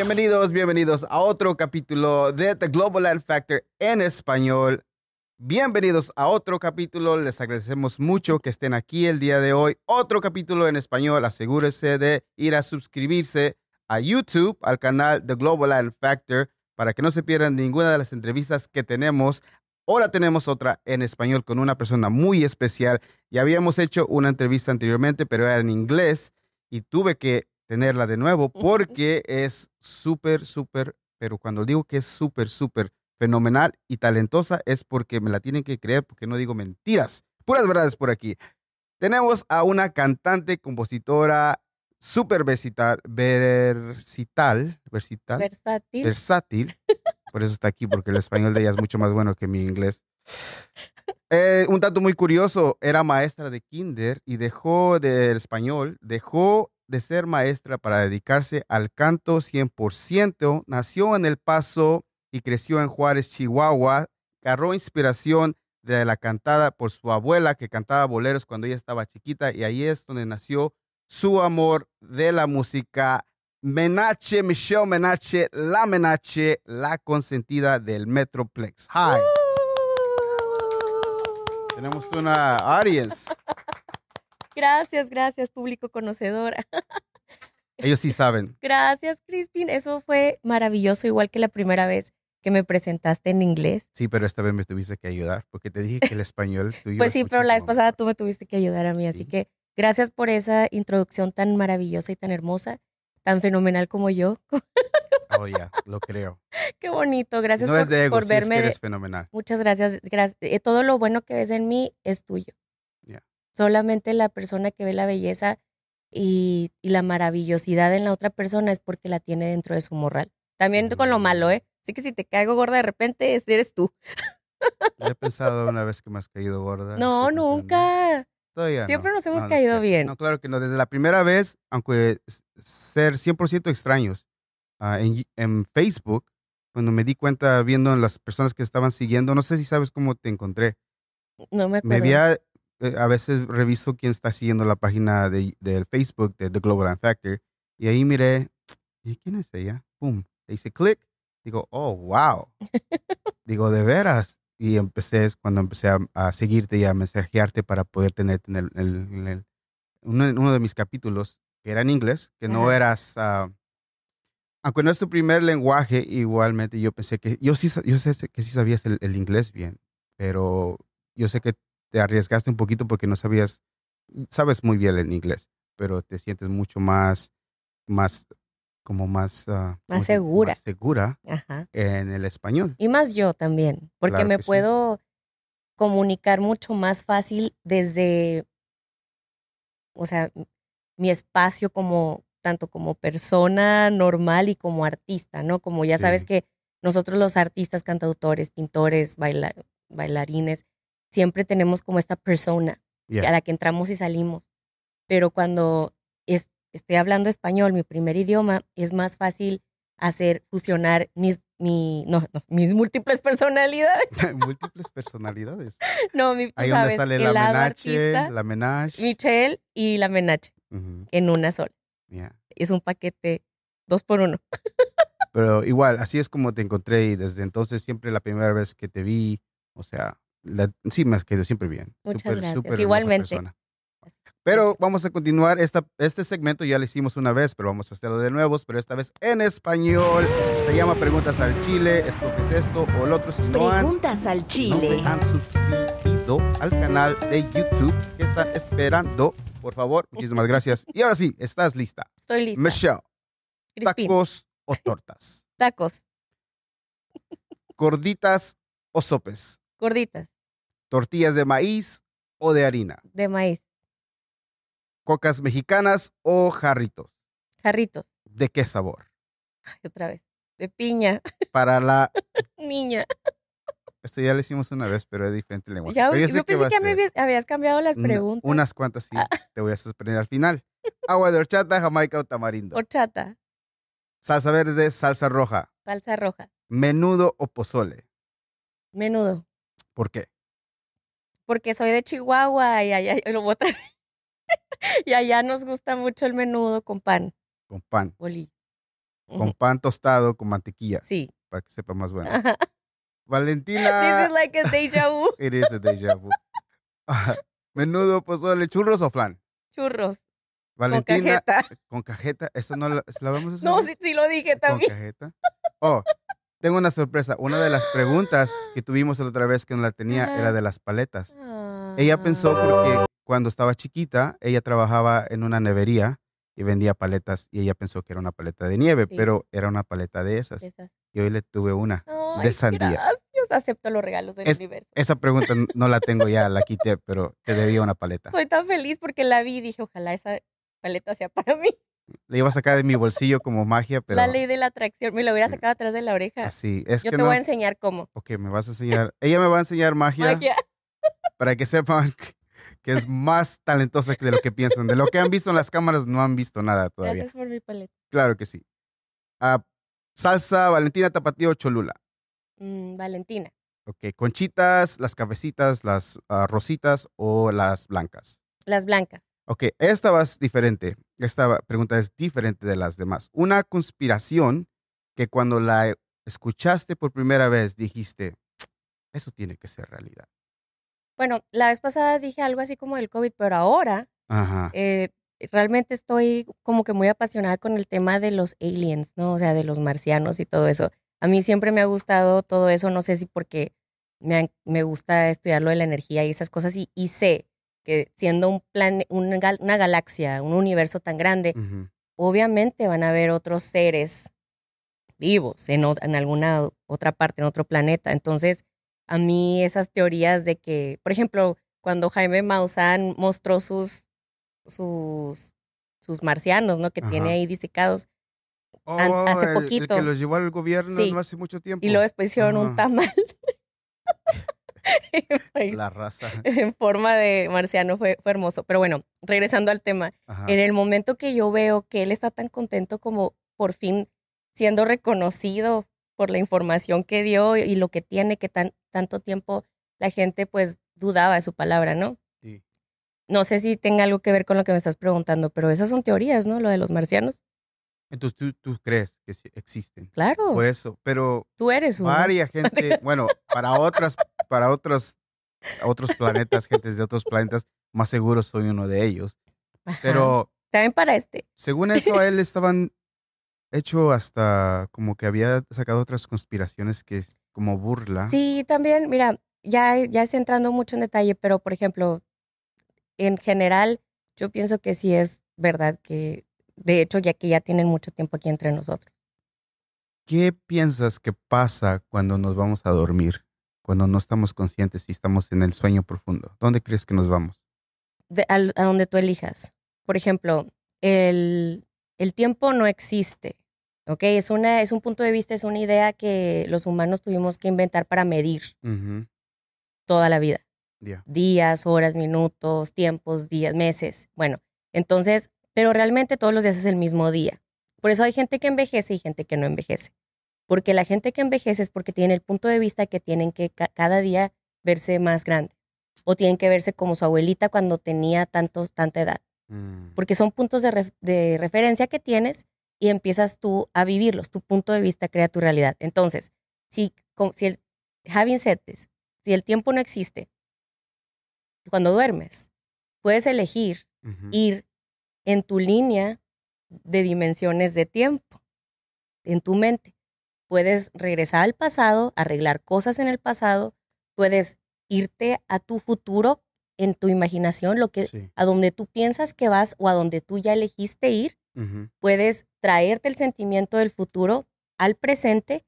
Bienvenidos, bienvenidos a otro capítulo de The Global Ad Factor en español. Bienvenidos a otro capítulo. Les agradecemos mucho que estén aquí el día de hoy. Otro capítulo en español. Asegúrese de ir a suscribirse a YouTube, al canal The Global Ad Factor, para que no se pierdan ninguna de las entrevistas que tenemos. Ahora tenemos otra en español con una persona muy especial. Ya habíamos hecho una entrevista anteriormente, pero era en inglés y tuve que tenerla de nuevo porque es súper, súper, pero cuando digo que es súper, súper fenomenal y talentosa es porque me la tienen que creer porque no digo mentiras, puras verdades por aquí. Tenemos a una cantante, compositora, súper versital, versital, versital, versátil. versátil. Por eso está aquí, porque el español de ella es mucho más bueno que mi inglés. Eh, un dato muy curioso, era maestra de kinder y dejó del español, dejó de ser maestra para dedicarse al canto 100%. Nació en El Paso y creció en Juárez, Chihuahua. Carró inspiración de la cantada por su abuela que cantaba boleros cuando ella estaba chiquita y ahí es donde nació su amor de la música. Menache, Michelle Menache, la Menache, la consentida del Metroplex. Hi. Tenemos una audience. Gracias, gracias, público conocedor. Ellos sí saben. Gracias, Crispin. Eso fue maravilloso, igual que la primera vez que me presentaste en inglés. Sí, pero esta vez me tuviste que ayudar, porque te dije que el español pues sí, pero la vez pasada tú me tuviste que ayudar a mí, así que gracias por esa introducción tan maravillosa y tan hermosa, tan fenomenal como yo. oh, ya, lo creo. Qué bonito, gracias por, de verme. eres fenomenal. Muchas gracias, gracias. Eh, todo lo bueno que ves en mí es tuyo solamente la persona que ve la belleza y, la maravillosidad en la otra persona es porque la tiene dentro de su moral. También con lo mm. malo, ¿eh? Así que si te caigo gorda de repente, eres tú. He pensado una vez que me has caído gorda. No, nunca. Siempre nos hemos caído bien. No, claro que no. Desde la primera vez, aunque ser 100% extraños, ah, en, en, Facebook, cuando me di cuenta viendo las personas que estaban siguiendo, no sé si sabes cómo te encontré. No me acuerdo. Me había eh, a veces reviso quién está siguiendo la página del Facebook de The Global Factor y ahí miré, ¿y quién es ella? Pum, le hice clic, digo, oh, wow. digo, de veras. Y empecé, cuando empecé a, seguirte y a mensajearte para poder tener en el, uno, de mis capítulos, que era en inglés, que no eras... Ah, aunque no es tu primer lenguaje, igualmente yo pensé que yo sí, yo sé que sí sabías el, el, inglés bien, pero yo sé que te arriesgaste un poquito porque no sabías, mm, sabes muy bien el inglés, pero te sientes mucho más, más como más, ah, más segura, segura en el español. Y más yo también, porque me puedo comunicar mucho más fácil desde, o sea, mi espacio como tanto como persona normal y como artista, ¿no? Como ya sabes que nosotros los artistas, cantautores, pintores, bailarines, siempre tenemos como esta persona a la que entramos y salimos. Pero cuando estoy hablando español, mi primer idioma, es más fácil hacer, fusionar mis, mis múltiples personalidades. múltiples personalidades. No, mi, Ahí donde sale la menache, la Michelle y la menache en una sola. Es un paquete dos por uno. Pero igual, así es como te encontré y desde entonces siempre la primera vez que te vi, o sea, sí, me ha quedado siempre bien. Muchas gracias. Igualmente. Pero vamos a continuar. Esta, este segmento ya lo hicimos una vez, pero vamos a hacerlo de nuevo, pero esta vez en español. Se llama Preguntas al Chile. es esto o el otro. Si Preguntas al Chile. se han suscrito al canal de YouTube. que están esperando? Por favor, muchísimas gracias. Y ahora sí, estás lista. Estoy lista. Michelle, ¿tacos o tortas? tacos. ¿Gorditas o sopes? Gorditas. Tortillas de maíz o de harina. De maíz. Cocas mexicanas o jarritos. Jarritos. ¿De qué sabor? Ay, otra vez. De piña. Para la niña. Esto ya lo hicimos una vez, pero es diferente lenguaje. yo, pensé que, habías, cambiado las preguntas. unas cuantas sí. Ah. Te voy a sorprender al final. Agua de horchata, jamaica o tamarindo. Horchata. Salsa verde, salsa roja. Salsa roja. Menudo o pozole. Menudo. ¿Por qué? Porque soy de Chihuahua y allá, nos gusta mucho el menudo con pan. Con pan. Bolillo. Con pan tostado con mantequilla. Sí. Para que sepa más bueno. Valentina. This is like a deja vu. It is a deja vu. Ah, menudo, pozole, churros o flan. Churros. Valentina. Con cajeta. Con cajeta. ¿Esta no la, ¿la vamos a No, sí, sí lo dije también. Con cajeta. Oh, tengo una sorpresa. Una de las preguntas que tuvimos la otra vez que no la tenía era de las paletas. Ella pensó ah. porque cuando estaba chiquita, ella trabajaba en una nevería y vendía paletas y ella pensó que era una paleta de nieve, pero era una paleta de esas. Y hoy le tuve una de sandía. Gracias, acepto los regalos del universo. Esa pregunta no la tengo ya, la quité, pero te debía una paleta. Soy tan feliz porque la vi y dije, ojalá esa paleta sea para mí. Le iba a sacar de mi bolsillo como magia, pero... La ley de la atracción, me lo hubiera sacado atrás de la oreja. Así, es Yo te voy a enseñar cómo. Ok, me vas a enseñar. Ella me va a enseñar magia, Magia. para que sepan que- es más talentosa que de lo que piensan. De lo que han visto en las cámaras no han visto nada todavía. Gracias por mi paleta. Claro que sí. Ah, salsa Valentina Tapatío Cholula. Mm, Valentina, Ok, conchitas, las cabecitas, las ah, rositas o las blancas. las blancas. Ok, esta va diferente. Esta pregunta es diferente de las demás. Una conspiración que cuando la escuchaste por primera vez dijiste, eso tiene que ser realidad. Bueno, la vez pasada dije algo así como el COVID, pero ahora eh, realmente estoy como que muy apasionada con el tema de los aliens, ¿no? O sea, de los marcianos y todo eso. A mí siempre me ha gustado todo eso, no sé si porque me, me gusta estudiar lo de la energía y esas cosas y sé que siendo un plan, una, galaxia, un universo tan grande, obviamente van a haber otros seres vivos en, alguna otra parte, en otro planeta. Entonces, a mí esas teorías de que, por ejemplo, cuando Jaime Maussan mostró sus, sus, sus marcianos, ¿no? Que tiene ahí disecados. Oh, hace poquito. que los llevó al gobierno hace mucho tiempo. Y luego después hicieron un tamal. la raza. En forma de marciano fue, hermoso. Pero bueno, regresando al tema, en el momento que yo veo que él está tan contento como por fin siendo reconocido por la información que dio y lo que tiene, que tan, tanto tiempo la gente pues dudaba de su palabra, ¿no? Sí. No sé si tenga algo que ver con lo que me estás preguntando, pero esas son teorías, ¿no? Lo de los marcianos. Entonces tú, tú crees que existen. Claro. Por eso, pero... Tú eres un... Varias gente, bueno, para otras para otros, otros planetas, gentes de otros planetas, más seguro soy uno de ellos. Pero. También para este. Según eso, él estaban hecho hasta como que había sacado otras conspiraciones que es como burla. Sí, también, mira, ya, ya está entrando mucho en detalle, pero por ejemplo, en general, yo pienso que sí es verdad que, de hecho, ya que ya tienen mucho tiempo aquí entre nosotros. ¿Qué piensas que pasa cuando nos vamos a dormir? Bueno, no estamos conscientes y estamos en el sueño profundo? ¿Dónde crees que nos vamos? a, donde tú elijas. Por ejemplo, el, tiempo no existe. Es, una, es un punto de vista, es una idea que los humanos tuvimos que inventar para medir toda la vida. Días, horas, minutos, tiempos, días, meses. Bueno, entonces, pero realmente todos los días es el mismo día. Por eso hay gente que envejece y gente que no envejece porque la gente que envejece es porque tiene el punto de vista que tienen que cada día verse más grande. o tienen que verse como su abuelita cuando tenía tantos, tanta edad. Mm. Porque son puntos de, referencia que tienes y empiezas tú a vivirlos. Tu punto de vista crea tu realidad. Entonces, si, si el, si el tiempo no existe, cuando duermes, puedes elegir ir en tu línea de dimensiones de tiempo, en tu mente puedes regresar al pasado, arreglar cosas en el pasado, puedes irte a tu futuro en tu imaginación, lo que a donde tú piensas que vas o a donde tú ya elegiste ir, puedes traerte el sentimiento del futuro al presente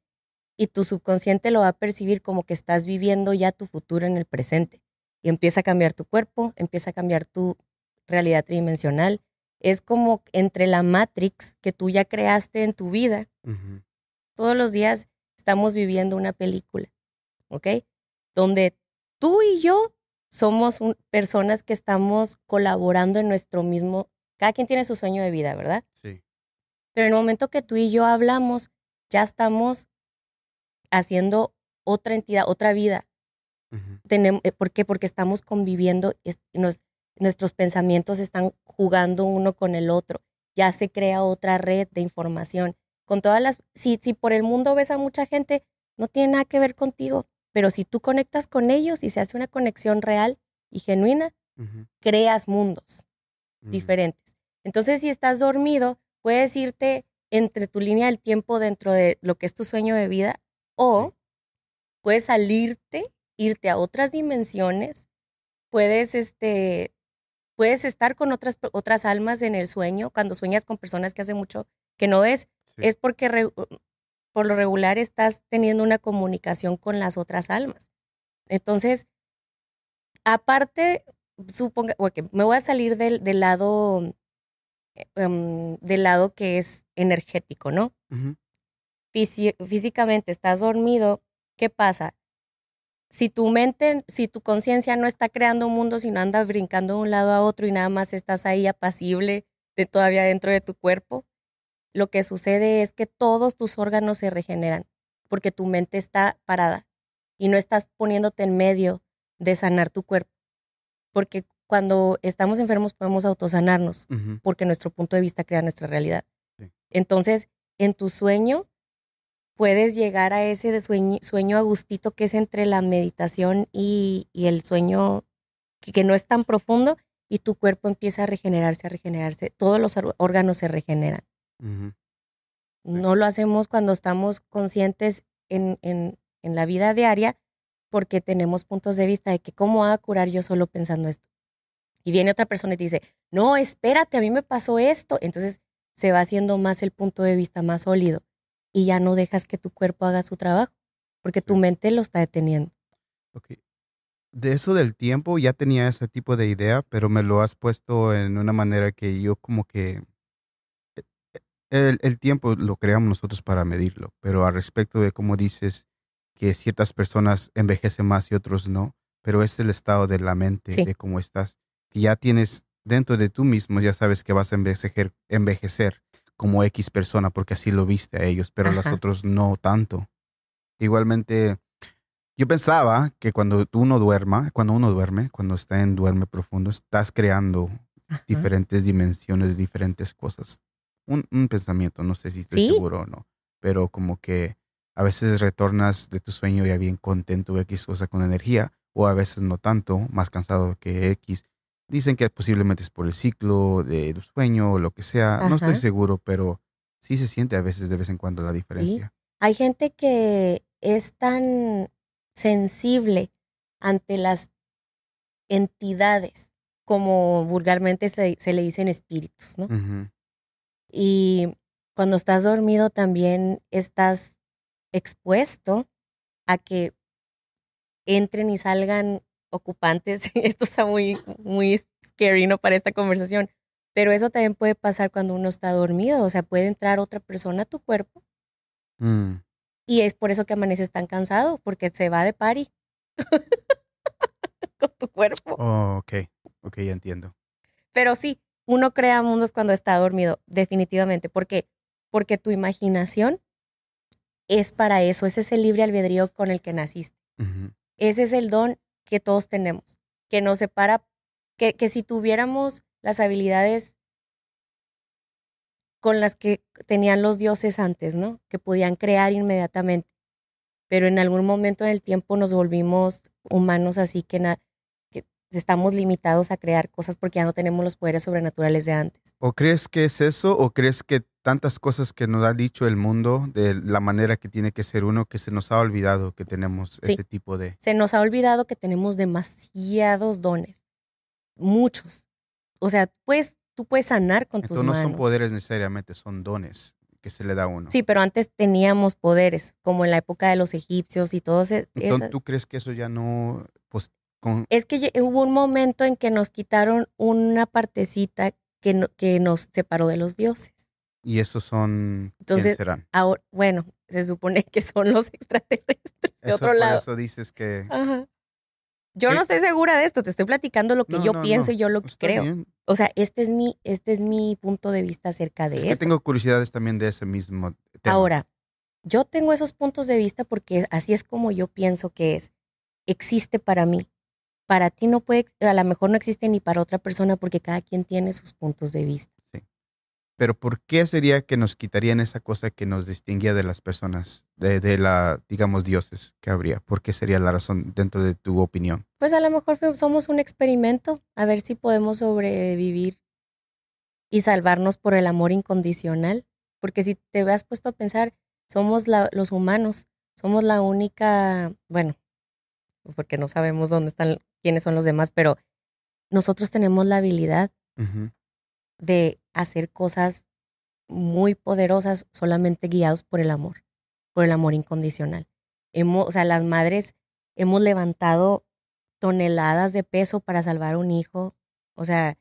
y tu subconsciente lo va a percibir como que estás viviendo ya tu futuro en el presente y empieza a cambiar tu cuerpo, empieza a cambiar tu realidad tridimensional. Es como entre la matrix que tú ya creaste en tu vida, todos los días estamos viviendo una película, ¿ok? Donde tú y yo somos personas que estamos colaborando en nuestro mismo, cada quien tiene su sueño de vida, ¿verdad? Sí. Pero en el momento que tú y yo hablamos, ya estamos haciendo otra entidad, otra vida. Eh, ¿Por qué? Porque estamos conviviendo, nuestros pensamientos están jugando uno con el otro, ya se crea otra red de información, con todas las, si, por el mundo ves a mucha gente, no tiene nada que ver contigo, pero si tú conectas con ellos y se hace una conexión real y genuina, creas mundos diferentes. Entonces, si estás dormido, puedes irte entre tu línea del tiempo dentro de lo que es tu sueño de vida o puedes salirte, irte a otras dimensiones, puedes este puedes estar con otras otras almas en el sueño cuando sueñas con personas que hace mucho que no ves es porque por lo regular estás teniendo una comunicación con las otras almas. Entonces, aparte, suponga, que me voy a salir del, del lado eh, em, del lado que es energético, ¿no? físicamente estás dormido, ¿qué pasa? Si tu mente, si tu conciencia no está creando un mundo, sino anda brincando de un lado a otro y nada más estás ahí apacible de todavía dentro de tu cuerpo, lo que sucede es que todos tus órganos se regeneran porque tu mente está parada y no estás poniéndote en medio de sanar tu cuerpo. Porque cuando estamos enfermos podemos autosanarnos porque nuestro punto de vista crea nuestra realidad. Entonces, en tu sueño puedes llegar a ese sueño, agustito que es entre la meditación y, el sueño que no es tan profundo y tu cuerpo empieza a regenerarse, a regenerarse. Todos los órganos se regeneran. No lo hacemos cuando estamos conscientes en, la vida diaria porque tenemos puntos de vista de que cómo va a curar yo solo pensando esto. Y viene otra persona y te dice, no, espérate, a mí me pasó esto. Entonces se va haciendo más el punto de vista más sólido y ya no dejas que tu cuerpo haga su trabajo porque tu mente lo está deteniendo. De eso del tiempo ya tenía ese tipo de idea, pero me lo has puesto en una manera que yo como que el, tiempo lo creamos nosotros para medirlo, pero al respecto de cómo dices que ciertas personas envejecen más y otros no, pero es el estado de la mente, de cómo estás, que ya tienes dentro de tú mismo, ya sabes que vas a envejecer, como X persona, porque así lo viste a ellos, pero las otras otros no tanto. Igualmente, yo pensaba que cuando uno duerma, cuando uno duerme, cuando está en duerme profundo, estás creando diferentes dimensiones, diferentes cosas un, pensamiento, no sé si estoy seguro o no, pero como que a veces retornas de tu sueño ya bien contento, X cosa con energía, o a veces no tanto, más cansado que X. Dicen que posiblemente es por el ciclo de tu sueño o lo que sea, no estoy seguro, pero sí se siente a veces de vez en cuando la diferencia. Hay gente que es tan sensible ante las entidades, como vulgarmente se, le dicen espíritus, ¿no? Y cuando estás dormido también estás expuesto a que entren y salgan ocupantes. Esto está muy, muy scary, ¿no? Para esta conversación. Pero eso también puede pasar cuando uno está dormido. O sea, puede entrar otra persona a tu cuerpo. Mm. Y es por eso que amaneces tan cansado, porque se va de party con tu cuerpo. Oh, ok. Ok, ya entiendo. Pero sí, uno crea mundos cuando está dormido, definitivamente. ¿Por qué? Porque tu imaginación es para eso, ese es el libre albedrío con el que naciste. Ese es el don que todos tenemos, que nos separa, que, que si tuviéramos las habilidades con las que tenían los dioses antes, ¿no? Que podían crear inmediatamente. Pero en algún momento del tiempo nos volvimos humanos, así que nada estamos limitados a crear cosas porque ya no tenemos los poderes sobrenaturales de antes. ¿O crees que es eso o crees que tantas cosas que nos ha dicho el mundo de la manera que tiene que ser uno que se nos ha olvidado que tenemos este tipo de... Se nos ha olvidado que tenemos demasiados dones, muchos. O sea, pues tú puedes sanar con tus manos. no son poderes necesariamente, son dones que se le da a uno. Sí, pero antes teníamos poderes, como en la época de los egipcios y todos. E, Entonces, ¿tú crees que eso ya no es que hubo un momento en que nos quitaron una partecita que, nos separó de los dioses. ¿Y esos son Entonces, bueno, se supone que son los extraterrestres de otro lado. eso dices que... Yo no estoy segura de esto, te estoy platicando lo que yo pienso y yo lo que pues creo. O sea, este es mi, este es mi punto de vista acerca de es eso. tengo curiosidades también de ese mismo tema. Ahora, yo tengo esos puntos de vista porque así es como yo pienso que es. Existe para mí para ti no puede, a lo mejor no existe ni para otra persona porque cada quien tiene sus puntos de vista. Sí. Pero ¿por qué sería que nos quitarían esa cosa que nos distinguía de las personas, de, la, digamos, dioses que habría? ¿Por qué sería la razón dentro de tu opinión? Pues a lo mejor somos un experimento, a ver si podemos sobrevivir y salvarnos por el amor incondicional. Porque si te has puesto a pensar, somos los humanos, somos la única, bueno, porque no sabemos dónde están quiénes son los demás, pero nosotros tenemos la habilidad de hacer cosas muy poderosas solamente guiados por el amor, por el amor incondicional. Hemos, o sea, las madres hemos levantado toneladas de peso para salvar a un hijo. O sea,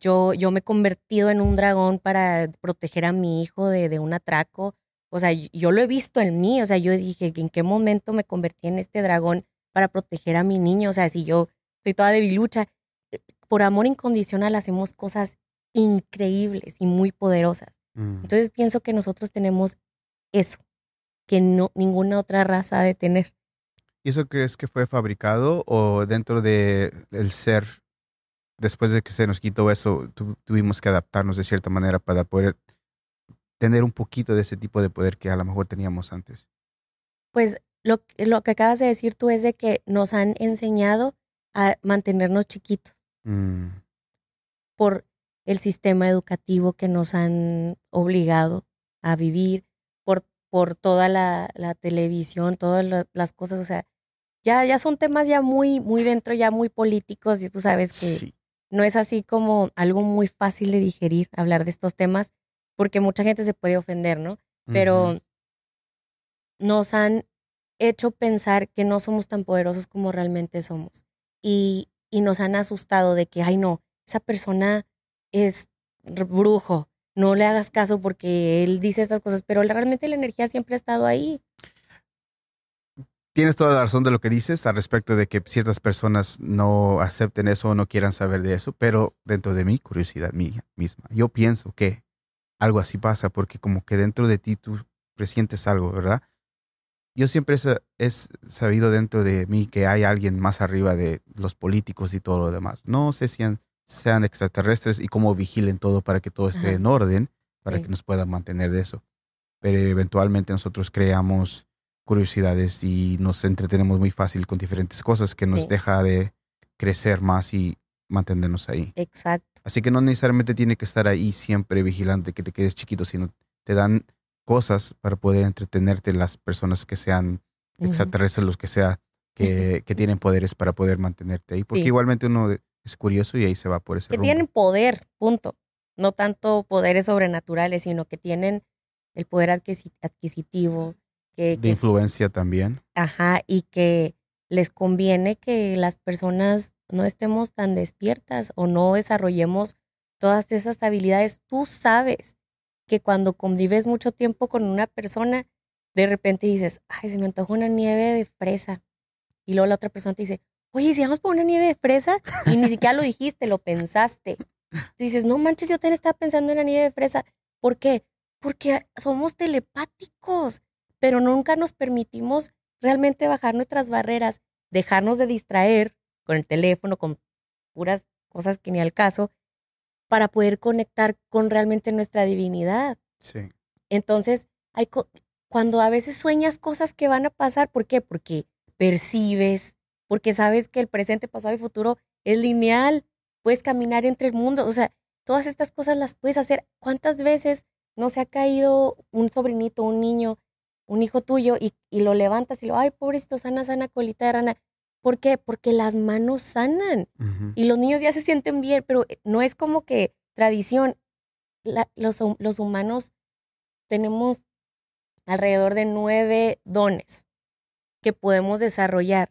yo, yo me he convertido en un dragón para proteger a mi hijo de, de un atraco. O sea, yo lo he visto en mí. O sea, yo dije, ¿en qué momento me convertí en este dragón? para proteger a mi niño. O sea, si yo estoy toda bilucha, eh, por amor incondicional hacemos cosas increíbles y muy poderosas. Mm. Entonces pienso que nosotros tenemos eso, que no, ninguna otra raza ha de tener. ¿Y eso crees que fue fabricado o dentro del el ser, después de que se nos quitó eso, tuvimos que adaptarnos de cierta manera para poder tener un poquito de ese tipo de poder que a lo mejor teníamos antes? Pues lo, lo, que acabas de decir tú es de que nos han enseñado a mantenernos chiquitos mm. por el sistema educativo que nos han obligado a vivir, por, por toda la, televisión, todas las cosas, o sea, ya, ya son temas ya muy, muy dentro, ya muy políticos, y tú sabes que no es así como algo muy fácil de digerir hablar de estos temas, porque mucha gente se puede ofender, ¿no? Pero nos han hecho pensar que no somos tan poderosos como realmente somos. Y, nos han asustado de que, ay no, esa persona es brujo, no le hagas caso porque él dice estas cosas, pero realmente la energía siempre ha estado ahí. Tienes toda la razón de lo que dices al respecto de que ciertas personas no acepten eso o no quieran saber de eso, pero dentro de mi curiosidad mía misma, yo pienso que algo así pasa porque como que dentro de ti tú presientes algo, ¿verdad? yo siempre he sabido dentro de mí que hay alguien más arriba de los políticos y todo lo demás. No sé si sean extraterrestres y cómo vigilen todo para que todo esté en orden, para que nos puedan mantener de eso. Pero eventualmente nosotros creamos curiosidades y nos entretenemos muy fácil con diferentes cosas que nos deja de crecer más y mantenernos ahí. Exacto. Así que no necesariamente tiene que estar ahí siempre vigilante que te quedes chiquito, sino te dan cosas para poder entretenerte las personas que sean extraterrestres, los que sea, que, tienen poderes para poder mantenerte ahí. Porque igualmente uno es curioso y ahí se va por ese Que tienen poder, punto. No tanto poderes sobrenaturales, sino que tienen el poder adquisitivo. de influencia también. Ajá, y que les conviene que las personas no estemos tan despiertas o no desarrollemos todas esas habilidades. Tú sabes que cuando convives mucho tiempo con una persona, de repente dices, ay, se me antoja una nieve de fresa. Y luego la otra persona te dice, oye, si vamos por una nieve de fresa, y ni siquiera lo dijiste, lo pensaste. Tú dices, no manches, yo también estaba pensando en la nieve de fresa. ¿Por qué? Porque somos telepáticos, pero nunca nos permitimos realmente bajar nuestras barreras, dejarnos de distraer con el teléfono, con puras cosas que ni al caso, para poder conectar con realmente nuestra divinidad. Entonces, hay cuando a veces sueñas cosas que van a pasar, ¿por qué? Porque percibes, porque sabes que el presente, pasado y futuro es lineal, puedes caminar entre el mundo, o sea, todas estas cosas las puedes hacer. ¿Cuántas veces no se ha caído un sobrinito, un niño, un hijo tuyo y, y lo levantas y lo, ay, pobrecito, sana, sana, colita de rana? ¿Por qué? Porque las manos sanan y los niños ya se sienten bien, pero eh, no es como que tradición. los, humanos tenemos alrededor de nueve dones que podemos desarrollar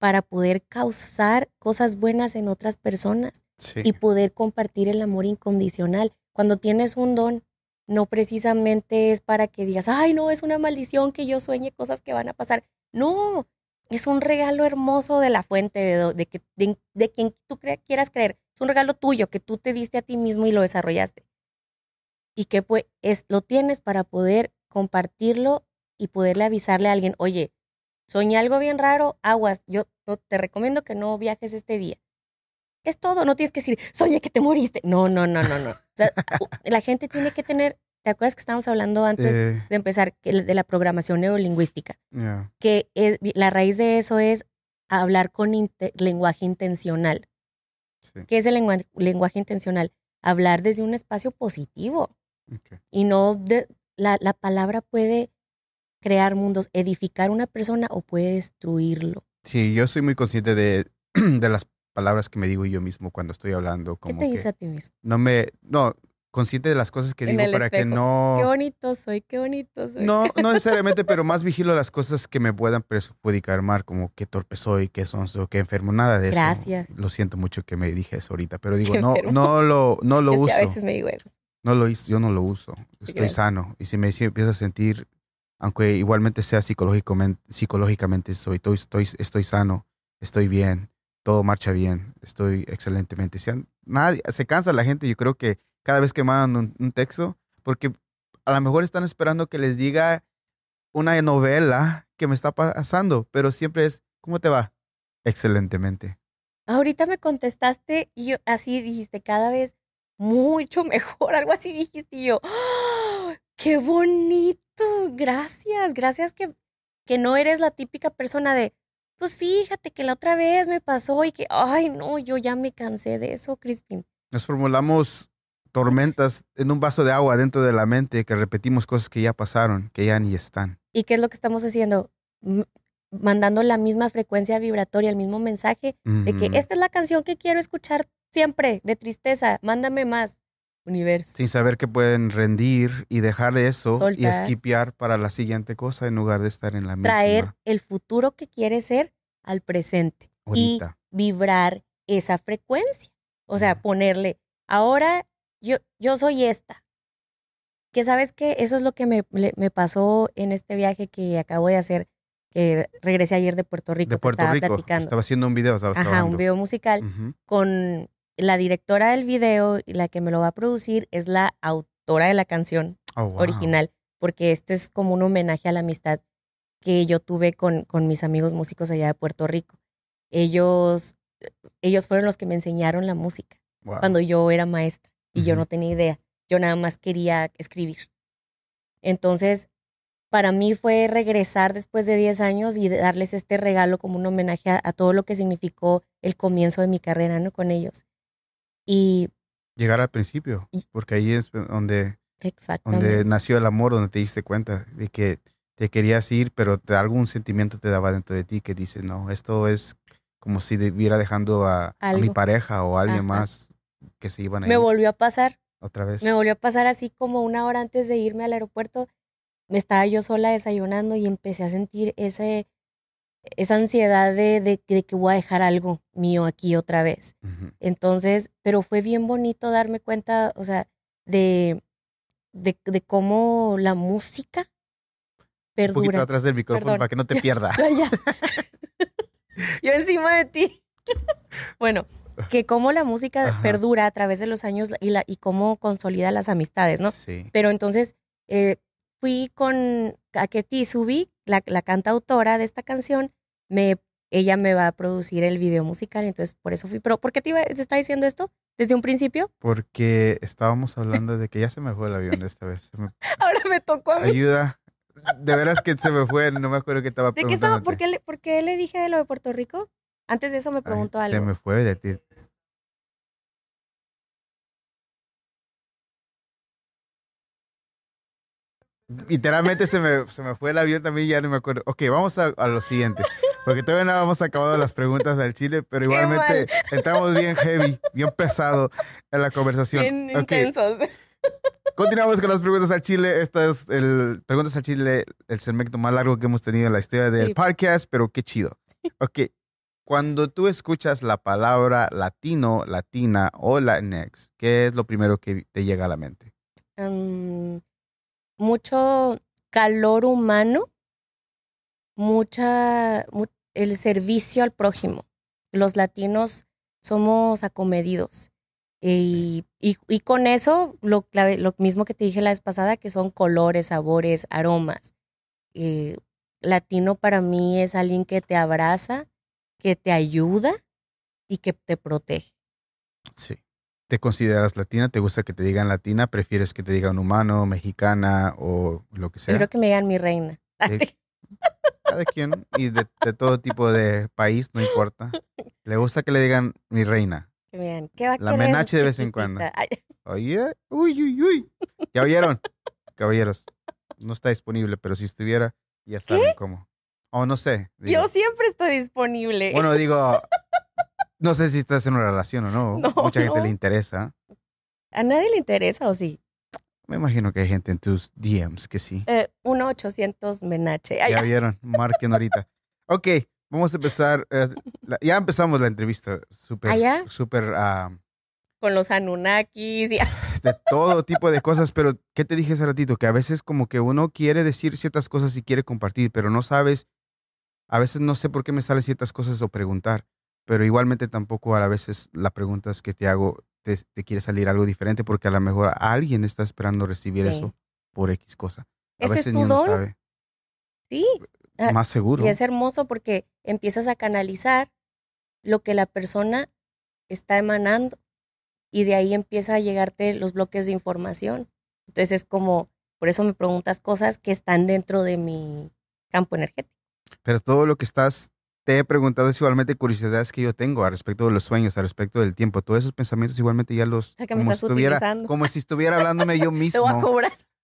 para poder causar cosas buenas en otras personas y poder compartir el amor incondicional. Cuando tienes un don, no precisamente es para que digas, ay, no, es una maldición que yo sueñe cosas que van a pasar. No, es un regalo hermoso de la fuente, de, de, de, quien tú quieras creer. Es un regalo tuyo que tú te diste a ti mismo y lo desarrollaste. Y que pues, lo tienes para poder compartirlo y poderle avisarle a alguien, oye, soñé algo bien raro, aguas, yo te recomiendo que no viajes este día. Es todo, no tienes que decir, soñé que te moriste. No, no, no, no, no. la gente tiene que tener ¿Te acuerdas que estábamos hablando antes eh. de empezar de la programación neurolingüística? Que la raíz de eso es hablar con lenguaje intencional. ¿Qué es el lenguaje intencional? Hablar desde un espacio positivo. Y no, la, palabra puede crear mundos, edificar una persona o puede destruirlo. Sí, yo soy muy consciente de, las palabras que me digo yo mismo cuando estoy hablando. ¿Qué te dices a ti mismo? No me, no, consciente de las cosas que digo para que no... Qué bonito soy, qué bonito soy. No, no necesariamente, pero más vigilo las cosas que me puedan perjudicar más, como qué torpe soy, qué sonso, qué enfermo, nada de eso. Gracias. Lo siento mucho que me dije eso ahorita, pero digo, no, no lo, no lo uso. a veces me digo No lo hice yo no lo uso, estoy sano. Y si me empiezo a sentir, aunque igualmente sea psicológicamente, psicológicamente soy, estoy, estoy, estoy sano, estoy bien, todo marcha bien, estoy excelentemente. nadie, se cansa la gente, yo creo que cada vez que mandan un, texto, porque a lo mejor están esperando que les diga una novela que me está pasando, pero siempre es, ¿cómo te va? Excelentemente. Ahorita me contestaste y así dijiste, cada vez mucho mejor, algo así dijiste y yo, ¡ah! ¡qué bonito! Gracias, gracias que, que no eres la típica persona de, pues fíjate que la otra vez me pasó y que, ay no, yo ya me cansé de eso, Crispin. Nos formulamos tormentas en un vaso de agua dentro de la mente que repetimos cosas que ya pasaron, que ya ni están. ¿Y qué es lo que estamos haciendo? Mandando la misma frecuencia vibratoria, el mismo mensaje de que esta es la canción que quiero escuchar siempre, de tristeza, mándame más, universo. Sin saber que pueden rendir y dejar eso y esquipear para la siguiente cosa en lugar de estar en la misma. Traer el futuro que quiere ser al presente y vibrar esa frecuencia. O sea, ponerle, ahora yo, yo soy esta. Que sabes que eso es lo que me, pasó en este viaje que acabo de hacer, que regresé ayer de Puerto Rico. De Puerto estaba Rico. Estaba haciendo un video. Estaba Ajá, un video musical con la directora del video y la que me lo va a producir es la autora de la canción oh, original, porque esto es como un homenaje a la amistad que yo tuve con, con mis amigos músicos allá de Puerto Rico. Ellos, ellos fueron los que me enseñaron la música cuando yo era maestra y yo no tenía idea. Yo nada más quería escribir. Entonces, para mí fue regresar después de 10 años y darles este regalo como un homenaje a, todo lo que significó el comienzo de mi carrera, ¿no? Con ellos. Y... Llegar al principio, porque ahí es donde, donde nació el amor, donde te diste cuenta de que te querías ir, pero te, algún sentimiento te daba dentro de ti que dice, no, esto es como si debiera dejando a, mi pareja o a alguien más que se iban a Me volvió a pasar. Otra vez. Me volvió a pasar así como una hora antes de irme al aeropuerto. Me estaba yo sola desayunando y empecé a sentir ese, esa ansiedad de, de, que voy a dejar algo mío aquí otra vez. Entonces, pero fue bien bonito darme cuenta, o sea, de, de, cómo la música perdura. Un poquito atrás del micrófono para que no te pierda. yo encima de ti. bueno, que cómo la música perdura a través de los años y, la, y cómo consolida las amistades, ¿no? Sí. Pero entonces eh, fui con que Subi, la, la cantautora de esta canción, me, ella me va a producir el video musical, entonces por eso fui. Pero ¿por qué te, iba, está diciendo esto desde un principio? Porque estábamos hablando de que ya se me fue el avión esta vez. Ahora me tocó a mí. Ayuda. De veras que se me fue, no me acuerdo qué estaba ¿De qué ¿Por qué, le, dije de lo de Puerto Rico? Antes de eso me preguntó algo. Se me fue de ti. literalmente se me, se me fue el avión también, ya no me acuerdo. Ok, vamos a, a lo siguiente. Porque todavía no hemos acabado las preguntas al chile, pero igualmente entramos bien heavy, bien pesado en la conversación. Bien intensos. Continuamos con las preguntas al chile. Esta es el Preguntas al Chile, el segmento más largo que hemos tenido en la historia del podcast, pero qué chido. Ok, cuando tú escuchas la palabra latino, latina o Next, ¿qué es lo primero que te llega a la mente? Em, mucho calor humano, mucha, el servicio al prójimo. Los latinos somos acomedidos. Y, y, con eso, lo, lo, mismo que te dije la vez pasada, que son colores, sabores, aromas. Eh, latino para mí es alguien que te abraza, que te ayuda y que te protege. Sí te consideras latina, te gusta que te digan latina, prefieres que te digan humano, mexicana o lo que sea. Yo creo que me digan mi reina. De, quién? y de, todo tipo de país, no importa. Le gusta que le digan mi reina. Bien, ¿qué va La menache de vez en cuando. Oye, uy, uy, uy. ¿Ya oyeron? Caballeros, no está disponible, pero si estuviera, ya saben cómo. O no sé. Yo siempre estoy disponible. Bueno, digo, no sé si estás en una relación o no. Mucha gente le interesa. ¿A nadie le interesa o sí? Me imagino que hay gente en tus DMs que sí. Eh, 1 Menache. ya vieron, marquen ahorita. Ok, vamos a empezar. Eh, ya empezamos la entrevista. Súper. ¿Ah, súper. Ah, Con los Anunnakis. Y... de todo tipo de cosas, pero ¿qué te dije hace ratito? Que a veces como que uno quiere decir ciertas cosas y quiere compartir, pero no sabes. A veces no sé por qué me salen ciertas cosas o preguntar pero igualmente tampoco a veces las preguntas es que te hago, te, quiere salir algo diferente porque a lo mejor alguien está esperando recibir eso por X cosa. ¿Ese es Sí. Ah, Más seguro. Y es hermoso porque empiezas a canalizar lo que la persona está emanando y de ahí empieza a llegarte los bloques de información. Entonces es como, por eso me preguntas cosas que están dentro de mi campo energético. Pero todo lo que estás te he preguntado es igualmente curiosidades que yo tengo a respecto de los sueños, a respecto del tiempo. Todos esos pensamientos igualmente ya los... como, si estuviera, como hablándome yo mismo.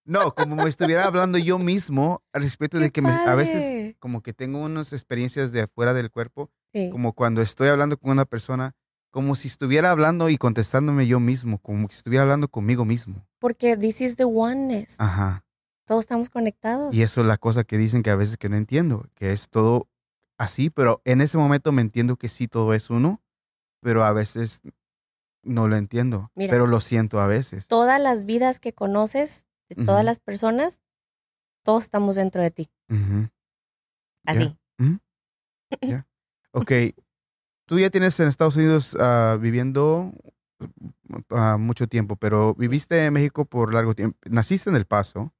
No, como me estuviera hablando yo mismo a respecto de que a veces como que tengo unas experiencias de afuera del cuerpo, como cuando estoy hablando con una persona, como si estuviera hablando y contestándome yo mismo, como si estuviera hablando conmigo mismo. Porque this is the oneness. Ajá. Todos estamos conectados. Y eso es la cosa que dicen que a veces que no entiendo, que es todo así, pero en ese momento me entiendo que sí todo es uno, pero a veces no lo entiendo, pero lo siento a veces. Todas las vidas que conoces, todas las personas, todos estamos dentro de ti. Así. Ok, tú ya tienes en Estados Unidos ah, viviendo ah, mucho tiempo, pero viviste en México por largo tiempo. Naciste en El Paso.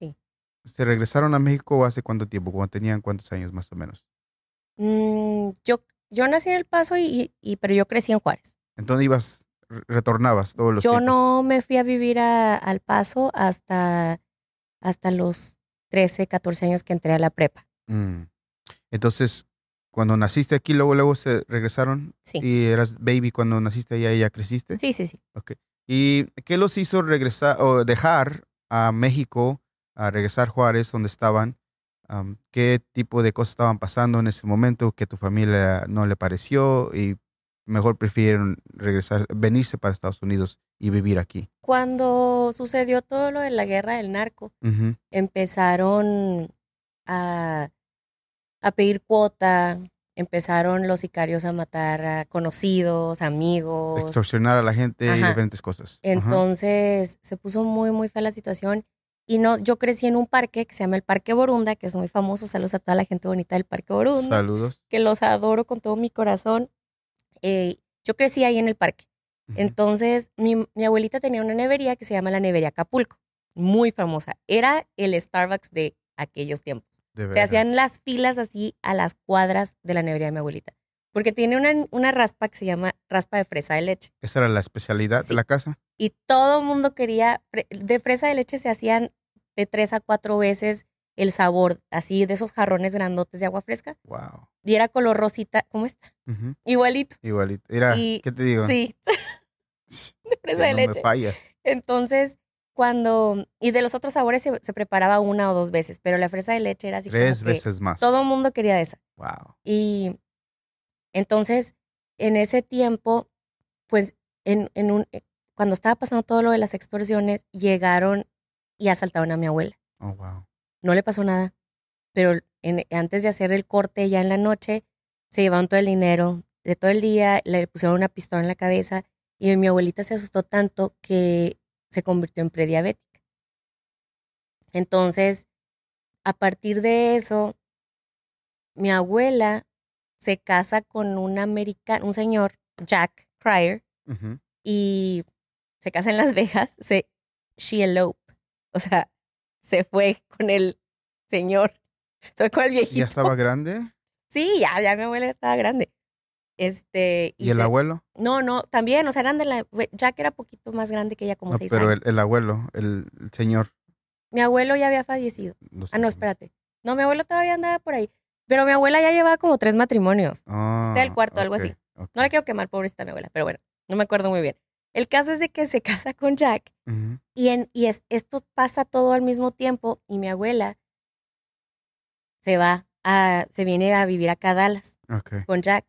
¿Se regresaron a México hace cuánto tiempo? cuando tenían cuántos años más o menos? Mm, yo, yo nací en El Paso, y, pero yo crecí en Juárez. Entonces ibas, retornabas todos los Yo no me fui a vivir a, al Paso hasta, hasta los 13, 14 años que entré a la prepa. Mm. Entonces, cuando naciste aquí, luego, luego se regresaron. Sí. Y eras baby cuando naciste allá y ya creciste. Sí, sí, sí. ¿Y qué los hizo regresar o dejar a México, a regresar Juárez, donde estaban, qué tipo de cosas estaban pasando en ese momento que tu familia no le pareció y mejor prefirieron regresar, venirse para Estados Unidos y vivir aquí. Cuando sucedió todo lo de la guerra del narco, empezaron a, pedir cuota, empezaron los sicarios a matar a conocidos, amigos. Extorsionar a la gente y diferentes cosas. Entonces se puso muy, muy fea la situación y no, yo crecí en un parque que se llama el Parque Borunda, que es muy famoso. Saludos a toda la gente bonita del Parque Borunda. Saludos. Que los adoro con todo mi corazón. Eh, yo crecí ahí en el parque. Entonces, mi, abuelita tenía una nevería que se llama la Nevería Acapulco, muy famosa. Era el Starbucks de aquellos tiempos. se hacían las filas así a las cuadras de la nevería de mi abuelita. Porque tiene una, raspa que se llama raspa de fresa de leche. ¿Esa era la especialidad de la casa? y todo el mundo quería, de fresa de leche se hacían de tres a cuatro veces el sabor, así de esos jarrones grandotes de agua fresca. Wow. Y era color rosita, ¿cómo está? Igualito. Igualito. Era, ¿qué te digo? Sí. de fresa de leche. Entonces, cuando, y de los otros sabores se, preparaba una o dos veces, pero la fresa de leche era así. Tres veces más. Todo el mundo quería esa. Wow. Y entonces, en ese tiempo, pues en, en un, cuando estaba pasando todo lo de las extorsiones, llegaron y asaltaron a mi abuela. Oh, wow. No le pasó nada, pero antes de hacer el corte ya en la noche, se llevaron todo el dinero de todo el día, le pusieron una pistola en la cabeza y mi abuelita se asustó tanto que se convirtió en prediabética. Entonces, a partir de eso, mi abuela se casa con un americano, un señor, Jack Cryer, y se casa en Las Vegas, se she elope O sea, se fue con el señor. Se fue con el viejito. ¿Ya estaba grande? Sí, ya, ya mi abuela estaba grande. Este, y, el abuelo? No, no, también, o sea, eran de la, Jack era poquito más grande que ella, como seis pero años. Pero el, abuelo, el, señor. Mi abuelo ya había fallecido. Ah, no, espérate. No, mi abuelo todavía andaba por ahí. Pero mi abuela ya llevaba como tres matrimonios. Ah, Está el cuarto, algo así. No la quiero quemar, pobrecita mi abuela, pero bueno, no me acuerdo muy bien. El caso es de que se casa con Jack y, esto pasa todo al mismo tiempo y mi abuela se va a, se viene a vivir acá a Dallas con Jack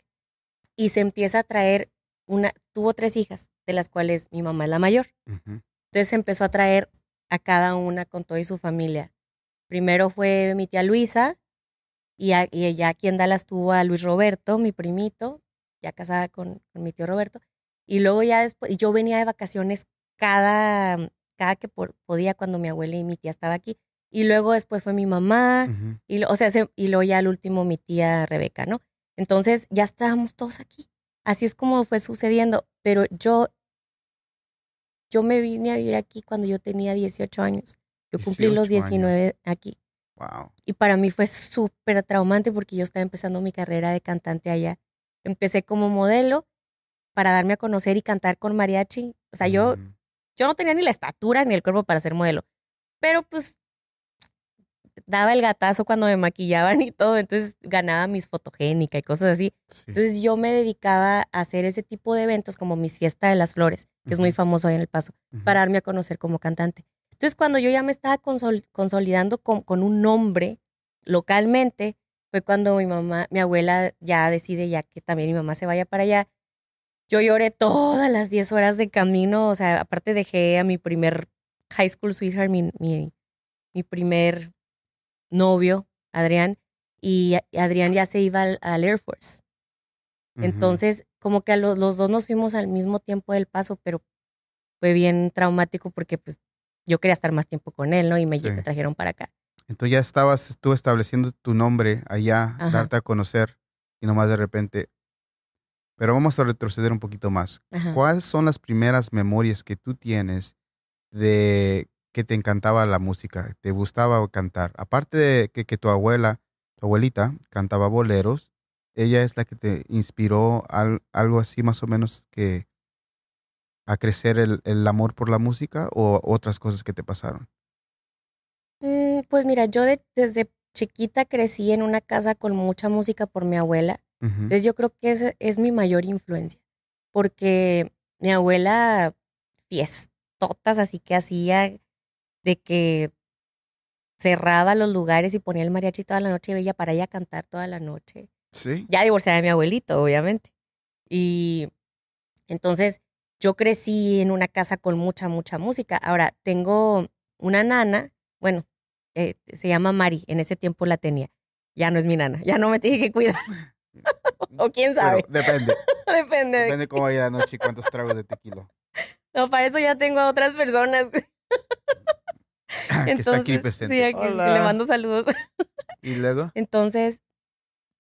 y se empieza a traer una, tuvo tres hijas, de las cuales mi mamá es la mayor. Entonces se empezó a traer a cada una con toda y su familia. Primero fue mi tía Luisa y, ella aquí en Dallas tuvo a Luis Roberto, mi primito, ya casada con mi tío Roberto. Y luego ya después, yo venía de vacaciones cada, cada que podía cuando mi abuela y mi tía estaba aquí. Y luego después fue mi mamá, y, o sea, y luego ya al último mi tía Rebeca, ¿no? Entonces ya estábamos todos aquí. Así es como fue sucediendo. Pero yo, yo me vine a vivir aquí cuando yo tenía 18 años. Yo cumplí los 19 aquí. Wow. Y para mí fue súper traumante porque yo estaba empezando mi carrera de cantante allá. Empecé como modelo para darme a conocer y cantar con mariachi. O sea, yo, mm. yo no tenía ni la estatura ni el cuerpo para ser modelo. Pero pues daba el gatazo cuando me maquillaban y todo, entonces ganaba mis fotogénica y cosas así. Entonces yo me dedicaba a hacer ese tipo de eventos como mis fiestas de las flores, que es muy famoso ahí en El Paso, para darme a conocer como cantante. Entonces cuando yo ya me estaba consolidando con, con, un nombre localmente, fue cuando mi mamá, mi abuela ya decide ya que también mi mamá se vaya para allá yo lloré todas las 10 horas de camino, o sea, aparte dejé a mi primer high school sweetheart, mi, primer novio, Adrián, y Adrián ya se iba al, Air Force. Entonces, como que a los, dos nos fuimos al mismo tiempo del paso, pero fue bien traumático porque pues yo quería estar más tiempo con él, ¿no? Y me, trajeron para acá. Entonces ya estabas tú estableciendo tu nombre allá, darte a conocer y nomás de repente, pero vamos a retroceder un poquito más. ¿Cuáles son las primeras memorias que tú tienes de que te encantaba la música, te gustaba cantar? Aparte de que, tu abuela, tu abuelita, cantaba boleros, ella es la que te inspiró algo así más o menos que a crecer el, amor por la música o otras cosas que te pasaron? Mm, pues mira, yo desde chiquita crecí en una casa con mucha música por mi abuela. Entonces yo creo que esa es mi mayor influencia, porque mi abuela, fiestotas así que hacía de que cerraba los lugares y ponía el mariachi toda la noche y veía para ella cantar toda la noche. Sí. Ya divorciada de mi abuelito, obviamente. Y entonces yo crecí en una casa con mucha, mucha música. Ahora, tengo una nana, bueno, eh, se llama Mari, en ese tiempo la tenía. Ya no es mi nana, ya no me tiene que cuidar. o quién sabe. depende. depende. Depende cómo vaya la noche y cuántos tragos de tequila. No, para eso ya tengo a otras personas. que está aquí presente. Sí, aquí, le mando saludos. ¿Y luego? Entonces,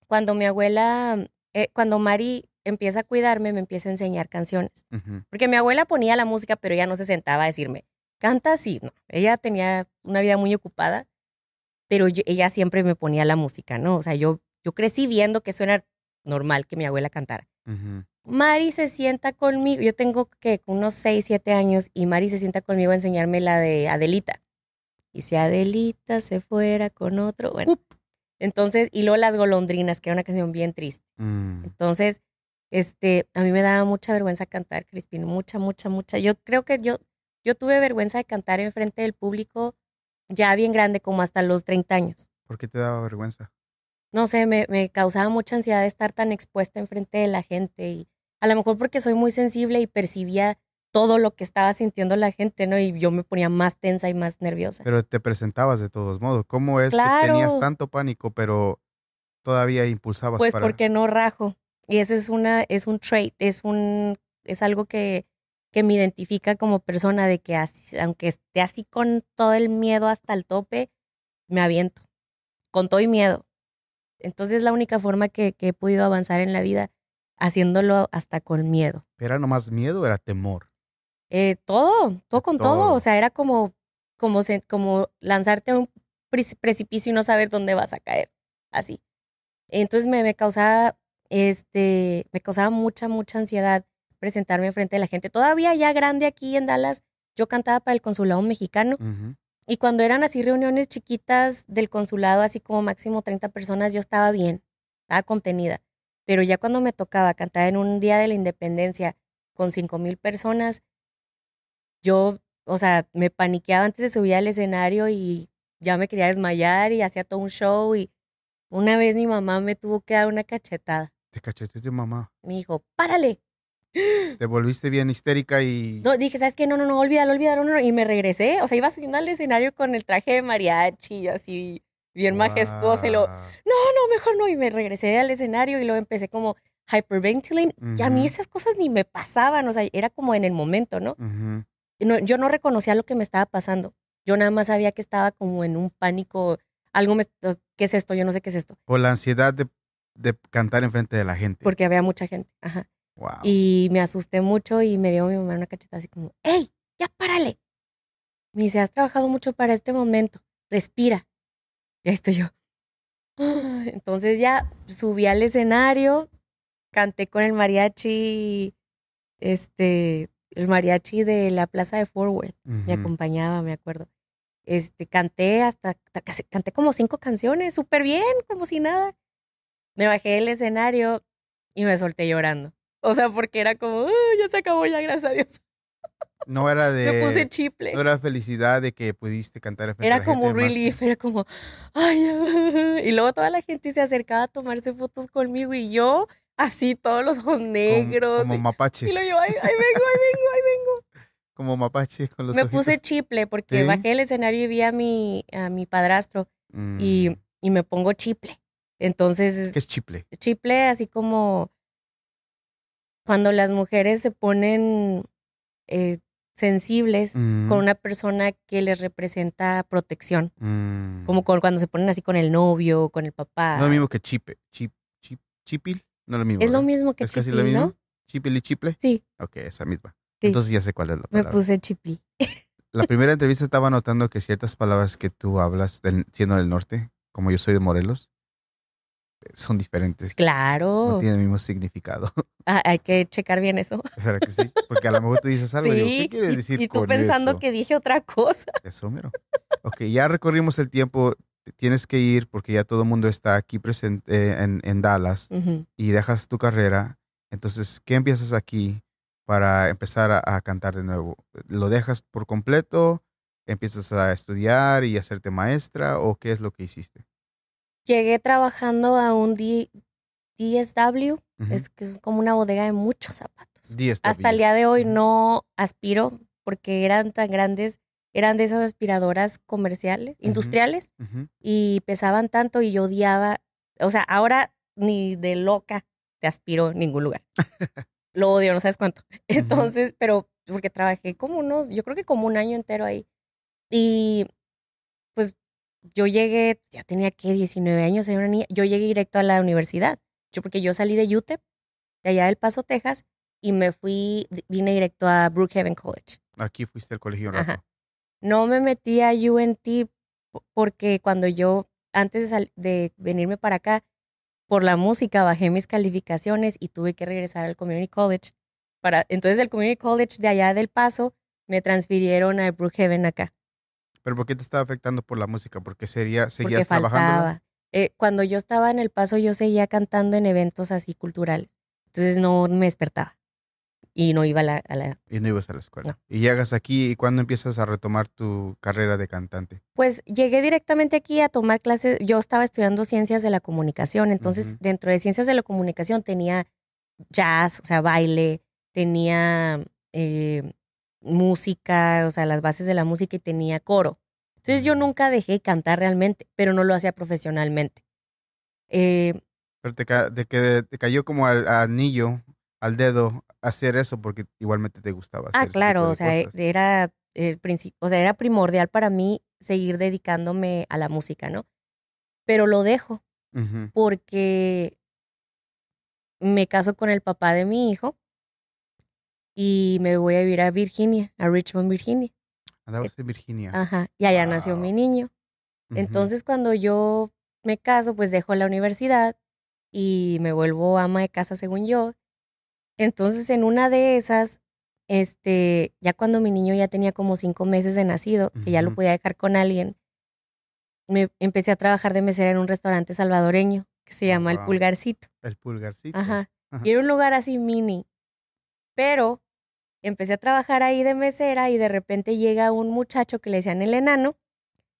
cuando mi abuela, eh, cuando Mari empieza a cuidarme, me empieza a enseñar canciones. Porque mi abuela ponía la música, pero ella no se sentaba a decirme, canta así. No, ella tenía una vida muy ocupada, pero ella siempre me ponía la música, ¿no? O sea, yo yo crecí viendo que suena normal que mi abuela cantara. Mari se sienta conmigo, yo tengo que unos 6, 7 años y Mari se sienta conmigo a enseñarme la de Adelita. Y si Adelita se fuera con otro, bueno. Entonces, y luego Las Golondrinas, que era una canción bien triste. Mm. Entonces, este, a mí me daba mucha vergüenza cantar, Crispin, mucha, mucha, mucha. Yo creo que yo, yo tuve vergüenza de cantar en frente del público ya bien grande, como hasta los 30 años. ¿Por qué te daba vergüenza? no sé, me, causaba mucha ansiedad estar tan expuesta enfrente de la gente y a lo mejor porque soy muy sensible y percibía todo lo que estaba sintiendo la gente, ¿no? Y yo me ponía más tensa y más nerviosa. Pero te presentabas de todos modos. ¿Cómo es que tenías tanto pánico, pero todavía impulsabas pues porque no rajo. Y ese es una, es un trait, es un, es algo que, que me identifica como persona de que aunque esté así con todo el miedo hasta el tope, me aviento. Con todo y miedo. Entonces es la única forma que, he podido avanzar en la vida, haciéndolo hasta con miedo. ¿Era nomás miedo o era temor? Eh, todo, todo con todo. O sea, era como, como, como lanzarte a un precipicio y no saber dónde vas a caer. Así. Entonces me, causaba, este, me causaba mucha, mucha ansiedad presentarme frente a la gente. Todavía ya grande aquí en Dallas, yo cantaba para el consulado mexicano y cuando eran así reuniones chiquitas del consulado, así como máximo 30 personas, yo estaba bien, estaba contenida. Pero ya cuando me tocaba cantar en un día de la independencia con 5 mil personas, yo, o sea, me paniqueaba antes de subir al escenario y ya me quería desmayar y hacía todo un show. Y una vez mi mamá me tuvo que dar una cachetada. ¿Te cacheté tu mamá? Me dijo, párale, Te volviste bien histérica y... No, dije, ¿sabes qué? No, no, no, olvídalo, olvídalo, no, no. Y me regresé, o sea, iba subiendo al escenario con el traje de mariachi y así, bien majestuoso. Y lo, no, no, mejor no. Y me regresé al escenario y lo empecé como hyperventilating. Y a mí esas cosas ni me pasaban, o sea, era como en el momento, ¿no? yo no reconocía lo que me estaba pasando. Yo nada más sabía que estaba como en un pánico, algo me... ¿Qué es esto? Yo no sé qué es esto. Por la ansiedad de, de cantar enfrente de la gente. Porque había mucha gente, ajá. Y me asusté mucho y me dio mi mamá una cachetada así como, ¡Ey, ya párale! Me dice, has trabajado mucho para este momento, respira. Y ahí estoy yo. Entonces ya subí al escenario, canté con el mariachi, este, el mariachi de la Plaza de Forward. Me acompañaba, me acuerdo. Este, canté hasta, canté como cinco canciones, súper bien, como si nada. Me bajé del escenario y me solté llorando. O sea, porque era como, ya se acabó, ya gracias a Dios. No era de. Me puse chiple. No era felicidad de que pudiste cantar. Era a como relief, era como, y luego toda la gente se acercaba a tomarse fotos conmigo y yo, así, todos los ojos negros. Como, mapache. y, lo yo, ay, vengo, ay, vengo, ay, vengo. Como mapache con los Me puse chiple porque bajé el escenario y vi a mi, a mi padrastro y, mm. y me pongo chiple. Entonces. ¿Qué es chiple? Chiple, así como cuando las mujeres se ponen eh, sensibles con mm. una persona que les representa protección. Como mm. cuando se ponen así con el novio, con el papá. No lo mismo que chipe. Chip, chipil. No lo mismo. Es lo mismo que es chipil, casi lo mismo? ¿Chipil y chiple? Sí. Ok, esa misma. Entonces ya sé cuál es la palabra. Me puse chipil. la primera entrevista estaba notando que ciertas palabras que tú hablas, siendo del norte, como yo soy de Morelos, son diferentes. Claro. No tienen el mismo significado. Ah, hay que checar bien eso. que sí? Porque a lo mejor tú dices algo y ¿qué quieres decir y tú pensando que dije otra cosa. Eso, Ok, ya recorrimos el tiempo. Tienes que ir porque ya todo el mundo está aquí presente eh, en, Dallas y dejas tu carrera. Entonces, ¿qué empiezas aquí para empezar a, a cantar de nuevo? ¿Lo dejas por completo? ¿Empiezas a estudiar y hacerte maestra? ¿O qué es lo que hiciste? Llegué trabajando a un DSW, es que es como una bodega de muchos zapatos. Hasta el día de hoy no aspiro porque eran tan grandes, eran de esas aspiradoras comerciales, industriales, y pesaban tanto y yo odiaba, o sea, ahora ni de loca te aspiro en ningún lugar. Lo odio, no sabes cuánto. Entonces, pero porque trabajé como unos, yo creo que como un año entero ahí. Y pues yo llegué, ya tenía que 19 años, era una niña, yo llegué directo a la universidad. Yo, porque yo salí de UTEP, de allá del Paso, Texas, y me fui, vine directo a Brookhaven College. Aquí fuiste al colegio, ¿no? No me metí a UNT porque cuando yo, antes de, venirme para acá, por la música bajé mis calificaciones y tuve que regresar al Community College. Para, entonces el Community College de allá del Paso me transfirieron a Brookhaven acá. ¿Pero por qué te estaba afectando por la música? Porque sería, seguías trabajando. Eh, cuando yo estaba en El Paso, yo seguía cantando en eventos así culturales. Entonces no me despertaba. Y no iba a la, Y no ibas a la escuela. Y llegas aquí, ¿y cuándo empiezas a retomar tu carrera de cantante? Pues llegué directamente aquí a tomar clases. Yo estaba estudiando ciencias de la comunicación. Entonces, dentro de ciencias de la comunicación tenía jazz, o sea, baile, tenía eh, música, o sea, las bases de la música y tenía coro. Entonces yo nunca dejé cantar realmente, pero no lo hacía profesionalmente. Eh, pero te, de que te cayó como al, anillo, al dedo, hacer eso porque igualmente te gustaba. ah, claro, o sea, era el o sea, era primordial para mí seguir dedicándome a la música, ¿no? Pero lo dejo porque me caso con el papá de mi hijo y me voy a vivir a Virginia, a Richmond, Virginia. Andabas eh, en Virginia. Ajá, y allá nació mi niño. Entonces, cuando yo me caso, pues dejo la universidad y me vuelvo ama de casa según yo. Entonces, en una de esas, este, ya cuando mi niño ya tenía como cinco meses de nacido, que ya lo podía dejar con alguien, me empecé a trabajar de mesera en un restaurante salvadoreño que se ah, llama El Pulgarcito. El Pulgarcito. Ajá. Y era un lugar así mini, pero empecé a trabajar ahí de mesera y de repente llega un muchacho que le decían el enano.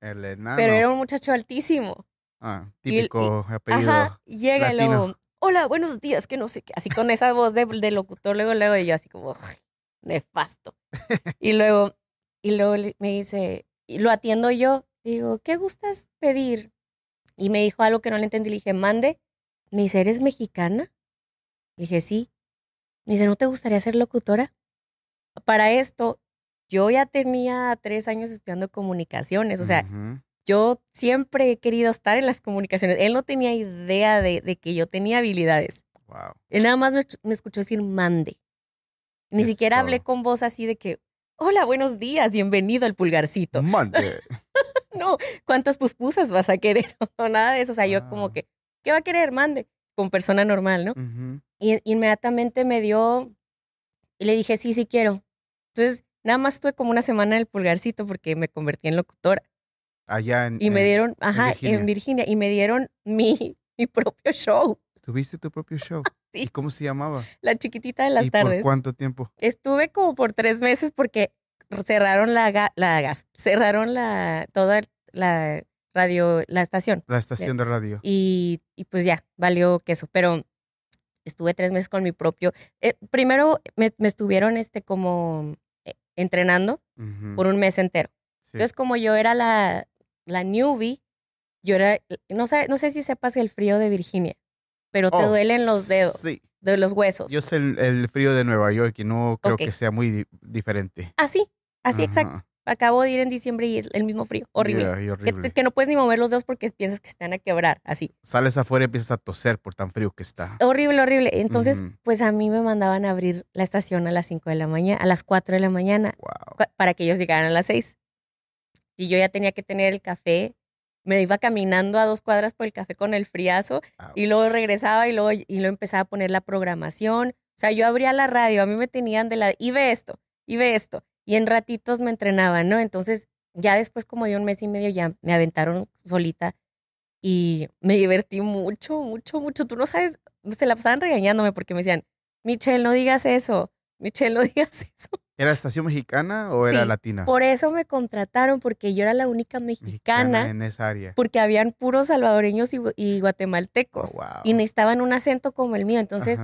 El enano. Pero era un muchacho altísimo. Ah, típico apellido. llega y luego, hola, buenos días, que no sé qué. Así con esa voz de, locutor, luego, luego, y yo así como, nefasto. y luego, y luego me dice, y lo atiendo yo, digo, ¿qué gustas pedir? Y me dijo algo que no le entendí, le dije, mande. Me dice, ¿eres mexicana? Le dije, sí. Me dice, ¿no te gustaría ser locutora? para esto, yo ya tenía tres años estudiando comunicaciones, o sea, yo siempre he querido estar en las comunicaciones. Él no tenía idea de, que yo tenía habilidades. Wow. Él nada más me, escuchó decir mande. Ni siquiera hablé con voz así de que, hola, buenos días, bienvenido al pulgarcito. Mande. no, ¿cuántas puspusas vas a querer? o nada de eso. O sea, yo como ah. que, ¿qué va a querer? Mande. Con persona normal, ¿no? y, inmediatamente me dio y le dije, sí, sí quiero. Entonces, nada más tuve como una semana en el pulgarcito porque me convertí en locutora. Allá en. Y me dieron, ajá, en Virginia. y me dieron mi, mi propio show. ¿Tuviste tu propio show? sí. ¿Y cómo se llamaba? La chiquitita de las ¿Y tardes. ¿Por cuánto tiempo? Estuve como por tres meses porque cerraron la, la gas, cerraron la, toda la radio, la estación. La estación de radio. Y, y pues ya, valió queso. Pero estuve tres meses con mi propio. Eh, primero me, estuvieron este, como eh, entrenando por un mes entero. Entonces, como yo era la, la newbie, yo era. No, sé no sé si sepas el frío de Virginia, pero te oh, duelen los dedos. De los huesos. Yo sé el, frío de Nueva York y no creo que sea muy diferente. Así, así exacto acabo de ir en diciembre y es el mismo frío, horrible. Que, no puedes ni mover los dedos porque piensas que se te van a quebrar, así. Sales afuera y empiezas a toser por tan frío que está. horrible, horrible. Entonces, pues a mí me mandaban a abrir la estación a las 5 de la mañana, a las 4 de la mañana, para que ellos llegaran a las 6. Y yo ya tenía que tener el café. Me iba caminando a dos cuadras por el café con el friazo y luego regresaba y luego, y luego empezaba a poner la programación. O sea, yo abría la radio, a mí me tenían de la... Y ve esto, y ve esto y en ratitos me entrenaba, ¿no? Entonces, ya después como de un mes y medio ya me aventaron solita y me divertí mucho, mucho, mucho. Tú no sabes, se la pasaban regañándome porque me decían, Michelle, no digas eso, Michelle, no digas eso. ¿Era estación mexicana o era latina? Por eso me contrataron, porque yo era la única mexicana, en esa área. Porque habían puros salvadoreños y, guatemaltecos. Y necesitaban un acento como el mío. Entonces,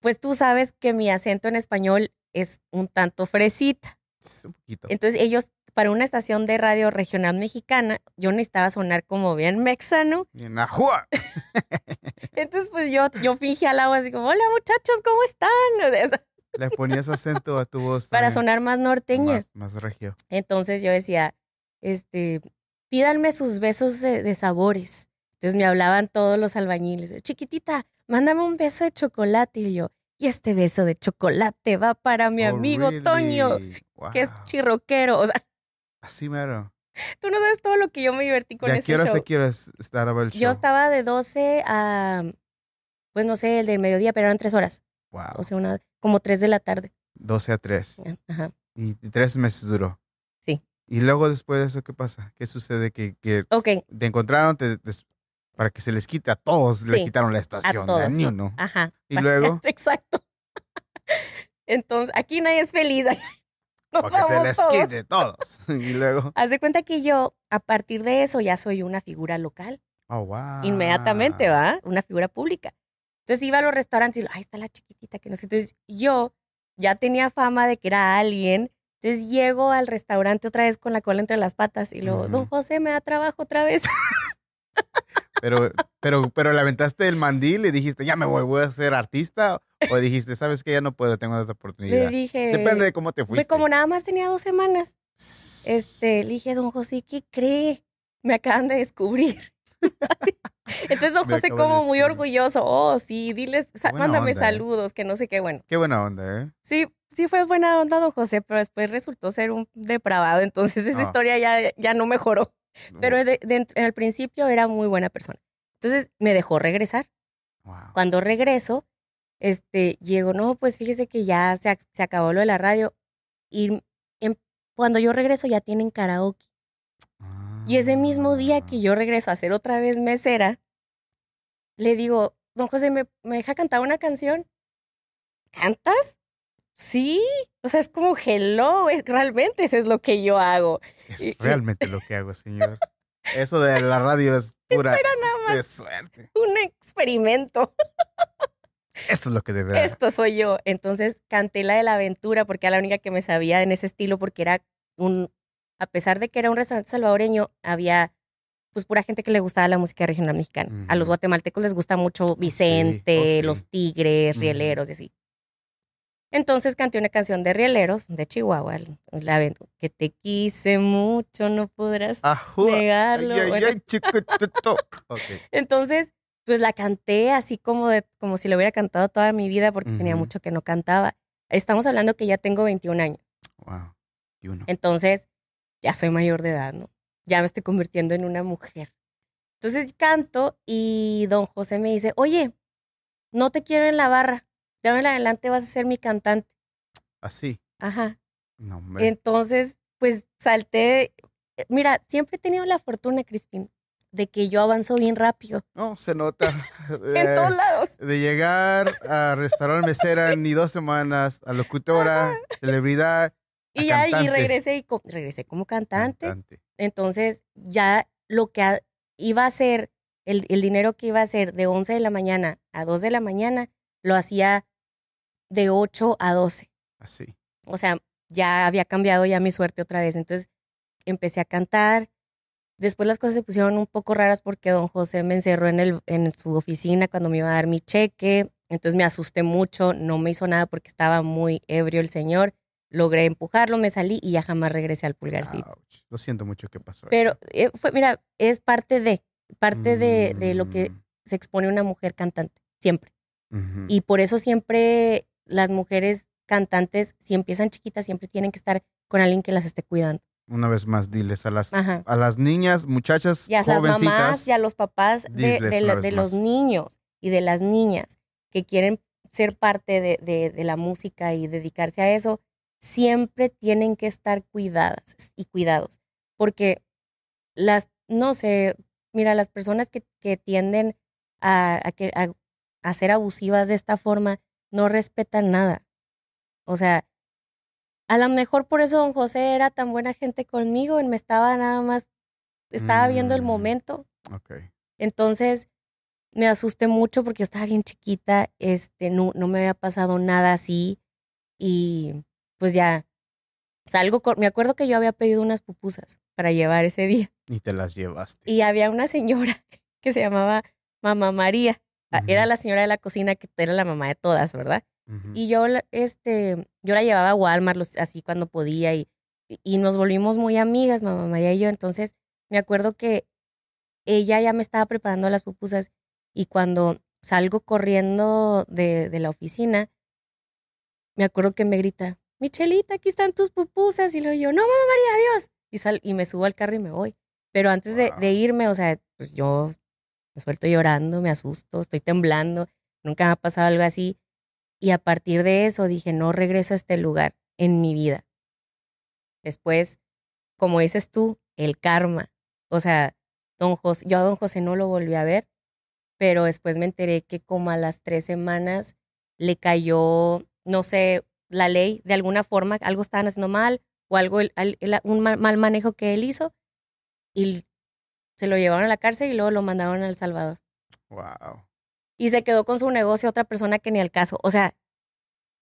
pues tú sabes que mi acento en español es un tanto fresita. un poquito. Entonces ellos, para una estación de radio regional mexicana, yo necesitaba sonar como bien mexano. Bien ajua. Entonces pues yo, yo fingí al agua así como, hola muchachos, ¿cómo están? Le ponías acento a tu voz. Para sonar más norteño. Más, regio. Entonces yo decía, este, pídanme sus besos de, de sabores. Entonces me hablaban todos los albañiles, chiquitita, mándame un beso de chocolate. Y yo, y este beso de chocolate va para mi amigo Toño, que es chirroquero. O sea, Así mero. Tú no sabes todo lo que yo me divertí con ¿De ese show. Quiero el show. Yo estaba de 12 a, pues no sé, el del mediodía, pero eran tres horas. Wow. O sea, una, como tres de la tarde. 12 a 3. Ajá. Y tres meses duró. Sí. Y luego después de eso, ¿qué pasa? ¿Qué sucede? ¿Que, que te encontraron? Te, te, para que se les quite a todos, le quitaron la estación, de todos, a Ajá. Y luego. Exacto. Entonces, aquí nadie es feliz. para Porque se les quite a todos. y luego. Haz de cuenta que yo, a partir de eso, ya soy una figura local. Oh, wow. Inmediatamente, ¿va? Una figura pública. Entonces iba a los restaurantes y, ¡Ahí está la chiquitita que no sé. Entonces yo ya tenía fama de que era alguien. Entonces llego al restaurante otra vez con la cola entre las patas y luego, don José, me da trabajo otra vez. Pero, pero, pero le aventaste el mandil y dijiste, ya me voy, voy a ser artista. O dijiste, sabes que ya no puedo, tengo otra oportunidad. Le dije. Depende de cómo te fuiste. Como nada más tenía dos semanas. Este, le dije, don José, ¿qué cree? Me acaban de descubrir. Entonces don José como muy orgulloso, oh, sí, diles, mándame ¿eh? saludos, que no sé qué, bueno. Qué buena onda, ¿eh? Sí, sí fue buena onda don José, pero después resultó ser un depravado, entonces esa ah. historia ya, ya no mejoró. Pero de, de, en el principio era muy buena persona. Entonces me dejó regresar. Cuando regreso, este, llego, no, pues fíjese que ya se, se acabó lo de la radio. Y en, em, cuando yo regreso ya tienen karaoke. Y ese mismo día ah. que yo regreso a hacer otra vez mesera, le digo, don José, ¿me, me deja cantar una canción? ¿Cantas? Sí, o sea, es como hello, es, realmente eso es lo que yo hago. Es realmente lo que hago, señor. Eso de la radio es pura suerte. Un experimento. Esto es lo que de verdad. Esto soy yo. Entonces canté la de la aventura porque era la única que me sabía en ese estilo porque era un, a pesar de que era un restaurante salvadoreño, había pues pura gente que le gustaba la música regional mexicana. A los guatemaltecos les gusta mucho oh, oh, Vicente, Los Tigres, Rieleros y así. Entonces canté una canción de Rieleros, de Chihuahua, la que te quise mucho, no podrás negarlo. Entonces, pues la canté así como, de, como si la hubiera cantado toda mi vida porque tenía mucho que no cantaba. Estamos hablando que ya tengo 21 años. Wow, Entonces, ya soy mayor de edad, ¿no? Ya me estoy convirtiendo en una mujer. Entonces canto y don José me dice, oye, no te quiero en la barra de en adelante vas a ser mi cantante. Así. ¿Ah, Ajá. No, Entonces, pues salté. Eh, mira, siempre he tenido la fortuna, Crispin, de que yo avanzo bien rápido. No, se nota. en todos eh, lados. De llegar a restaurante mesera ni dos semanas, a locutora, celebridad. y ya, y regresé, y como cantante. Entonces, ya lo que iba a hacer, el, el, dinero que iba a hacer de 11 de la mañana a 2 de la mañana, lo hacía de 8 a 12. Así. O sea, ya había cambiado ya mi suerte otra vez. Entonces empecé a cantar. Después las cosas se pusieron un poco raras porque don José me encerró en, el, en su oficina cuando me iba a dar mi cheque. Entonces me asusté mucho, no me hizo nada porque estaba muy ebrio el señor. Logré empujarlo, me salí y ya jamás regresé al pulgarcito. Lo siento mucho que pasó. Pero eh, fue, mira, es parte de, parte de, lo que mm. se expone una mujer cantante, siempre. Y por eso siempre las mujeres cantantes, si empiezan chiquitas, siempre tienen que estar con alguien que las esté cuidando. Una vez más, diles a las, a las niñas, muchachas, y a las mamás y a los papás de, los niños y de las niñas que quieren ser parte de, la música y dedicarse a eso, siempre tienen que estar cuidadas y cuidados. Porque las, no sé, mira, las personas que, tienden a, a, ser abusivas de esta forma no respetan nada. O sea, a lo mejor por eso don José era tan buena gente conmigo, y me estaba nada más, estaba viendo el mm, momento. Okay. Entonces, me asusté mucho porque yo estaba bien chiquita, este, no, no me había pasado nada así y pues ya salgo, con, me acuerdo que yo había pedido unas pupusas para llevar ese día. Y te las llevaste. Y había una señora que se llamaba Mamá María. Ah, era la señora de la cocina que era la mamá de todas, ¿verdad? Y yo, este, yo la llevaba a Walmart así cuando podía y, y nos volvimos muy amigas, mamá María y yo. Entonces, me acuerdo que ella ya me estaba preparando las pupusas y cuando salgo corriendo de, la oficina, me acuerdo que me grita, Michelita, aquí están tus pupusas. Y lo yo, no, mamá María, adiós. Y, sal, y me subo al carro y me voy. Pero antes de, de, irme, o sea, pues yo me suelto llorando, me asusto, estoy temblando, nunca me ha pasado algo así. Y a partir de eso dije, no regreso a este lugar en mi vida. Después, como dices tú, el karma. O sea, don yo a don José no lo volví a ver, pero después me enteré que como a las tres semanas le cayó, no sé, la ley de alguna forma, algo estaban haciendo mal o algo, un mal, mal manejo que él hizo. Y se lo llevaron a la cárcel y luego lo mandaron a El Salvador. Wow. Y se quedó con su negocio otra persona que ni al caso. O sea,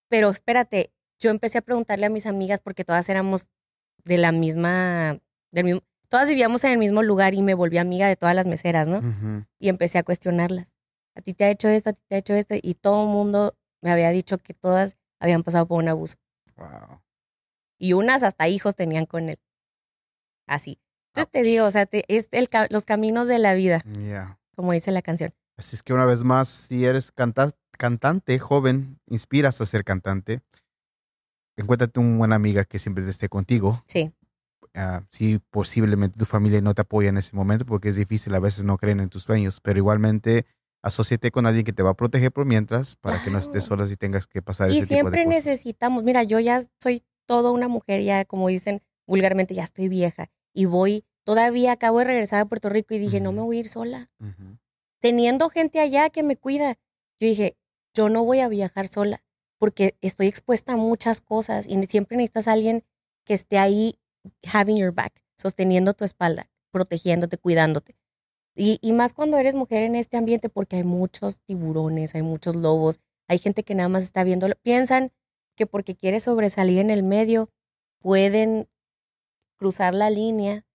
pero espérate, yo empecé a preguntarle a mis amigas porque todas éramos de la misma, del todas vivíamos en el mismo lugar y me volví amiga de todas las meseras, ¿no? Y empecé a cuestionarlas. A ti te ha hecho esto, a ti te ha hecho esto. Y todo el mundo me había dicho que todas habían pasado por un abuso. Wow. Y unas hasta hijos tenían con él. Así. Entonces ah, te digo, o pues. sea, es los caminos de la vida, como dice la canción. Así es que una vez más, si eres cantante joven, inspiras a ser cantante, encuéntrate una buena amiga que siempre esté contigo. Sí. Si ah, sí, posiblemente tu familia no te apoya en ese momento porque es difícil, a veces no creen en tus sueños, pero igualmente asóciate con alguien que te va a proteger por mientras para que no estés sola y tengas que pasar ese tipo de cosas. Y siempre necesitamos, mira, yo ya soy toda una mujer, ya como dicen vulgarmente, ya estoy vieja y voy, todavía acabo de regresar a Puerto Rico y dije, no me voy a ir sola. Teniendo gente allá que me cuida, yo dije, yo no voy a viajar sola porque estoy expuesta a muchas cosas y siempre necesitas a alguien que esté ahí having your back, sosteniendo tu espalda, protegiéndote, cuidándote. Y, y, más cuando eres mujer en este ambiente, porque hay muchos tiburones, hay muchos lobos, hay gente que nada más está viendo, piensan que porque quieres sobresalir en el medio, pueden cruzar la línea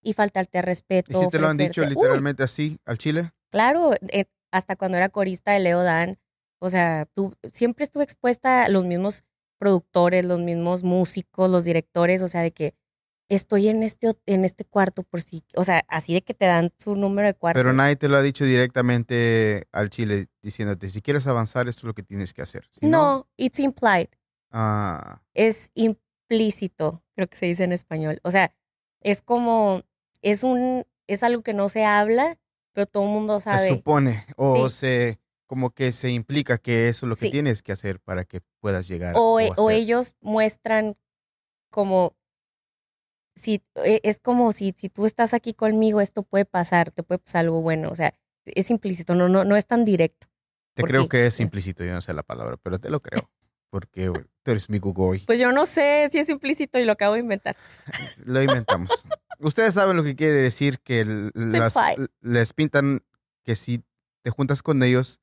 y faltarte respeto. ¿Y si te lo han dicho literalmente así al Chile? Claro, eh, hasta cuando era corista de Leo Dan, o sea, tú siempre estuve expuesta a los mismos productores, los mismos músicos, los directores, o sea, de que estoy en este, en este cuarto por si, o sea, así de que te dan su número de cuarto. Pero nadie te lo ha dicho directamente al Chile diciéndote, si quieres avanzar, esto es lo que tienes que hacer. no, it's implied. Ah. Es, implied. Implícito, creo que se dice en español. O sea, es como, es un, es algo que no se habla, pero todo el mundo sabe. Se supone, o se, como que se implica que eso es lo que tienes que hacer para que puedas llegar. O, ellos muestran como, si, e, es como si, si tú estás aquí conmigo, esto puede pasar, te puede pasar algo bueno, o sea, es implícito, no, no, no es tan directo. Te creo que es eh. implícito, yo no sé la palabra, pero te lo creo porque tú eres mi hoy. Pues yo no sé si es implícito y lo acabo de inventar. Lo inventamos. Ustedes saben lo que quiere decir que les pintan que si te juntas con ellos,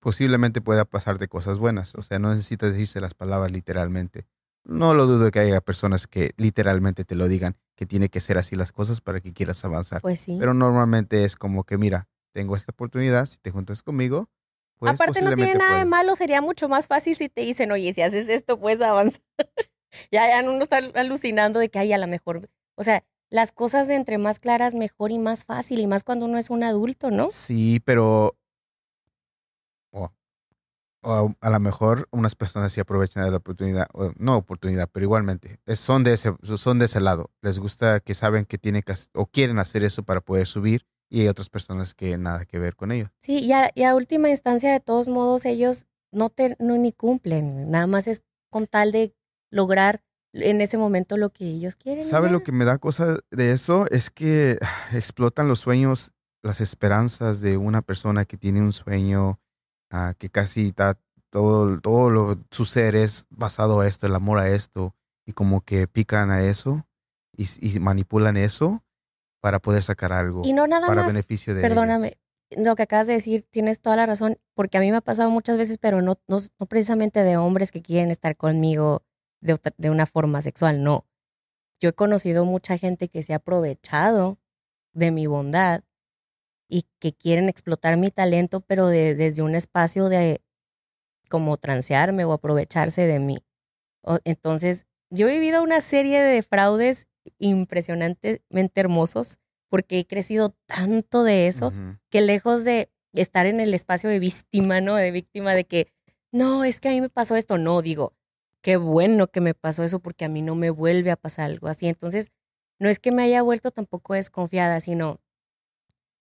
posiblemente pueda pasarte cosas buenas. O sea, no necesitas decirse las palabras literalmente. No lo dudo que haya personas que literalmente te lo digan, que tiene que ser así las cosas para que quieras avanzar. Pues sí. Pero normalmente es como que, mira, tengo esta oportunidad, si te juntas conmigo, pues, Aparte no tiene nada de malo, sería mucho más fácil si te dicen, oye, si haces esto, puedes avanzar. ya, ya uno está alucinando de que, hay a lo mejor, o sea, las cosas entre más claras, mejor y más fácil, y más cuando uno es un adulto, ¿no? Sí, pero a lo mejor unas personas sí aprovechan de la oportunidad, no oportunidad, pero igualmente, son, de ese, son de ese lado, les gusta que saben que tienen que, o quieren hacer eso para poder subir, y hay otras personas que nada que ver con ellos. Sí, y a, a última instancia, de todos modos, ellos no, te, ni cumplen, nada más es con tal de lograr en ese momento lo que ellos quieren. ¿Sabe lo que me da cosa de eso? Es que explotan los sueños, las esperanzas de una persona que tiene un sueño, ah, que casi está todo, todo lo, su ser es basado a esto, el amor a esto, y como que pican a eso y manipulan eso para poder sacar algo no para beneficio de Perdóname, lo que acabas de decir, tienes toda la razón, porque a mí me ha pasado muchas veces, pero no, no, precisamente de hombres que quieren estar conmigo de, una forma sexual, no. Yo he conocido mucha gente que se ha aprovechado de mi bondad y que quieren explotar mi talento, pero desde un espacio de como transearme o aprovecharse de mí. entonces, yo he vivido una serie de fraudes impresionantemente hermosos porque he crecido tanto de eso que lejos de estar en el espacio de víctima, ¿no? De víctima de que, no, es que a mí me pasó esto, no, digo, qué bueno que me pasó eso porque a mí no me vuelve a pasar algo así. Entonces, no es que me haya vuelto tampoco desconfiada, sino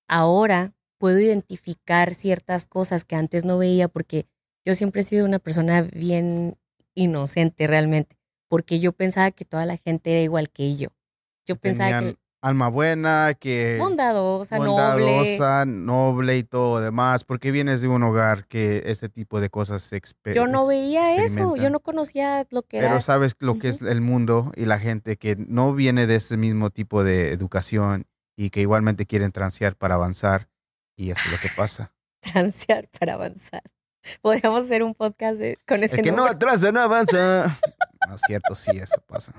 ahora puedo identificar ciertas cosas que antes no veía porque yo siempre he sido una persona bien inocente realmente porque yo pensaba que toda la gente era igual que yo. Yo pensaba que... Alma buena, que... Bondadosa, bondadosa noble. noble. y todo demás. Porque vienes de un hogar que ese tipo de cosas se Yo no veía eso, yo no conocía lo que era. Pero sabes lo que es el mundo y la gente que no viene de ese mismo tipo de educación y que igualmente quieren transear para avanzar. Y eso es lo que pasa. transear para avanzar. Podríamos hacer un podcast eh, con ese El que no atrasa, no avanza. No es cierto, sí, eso pasa.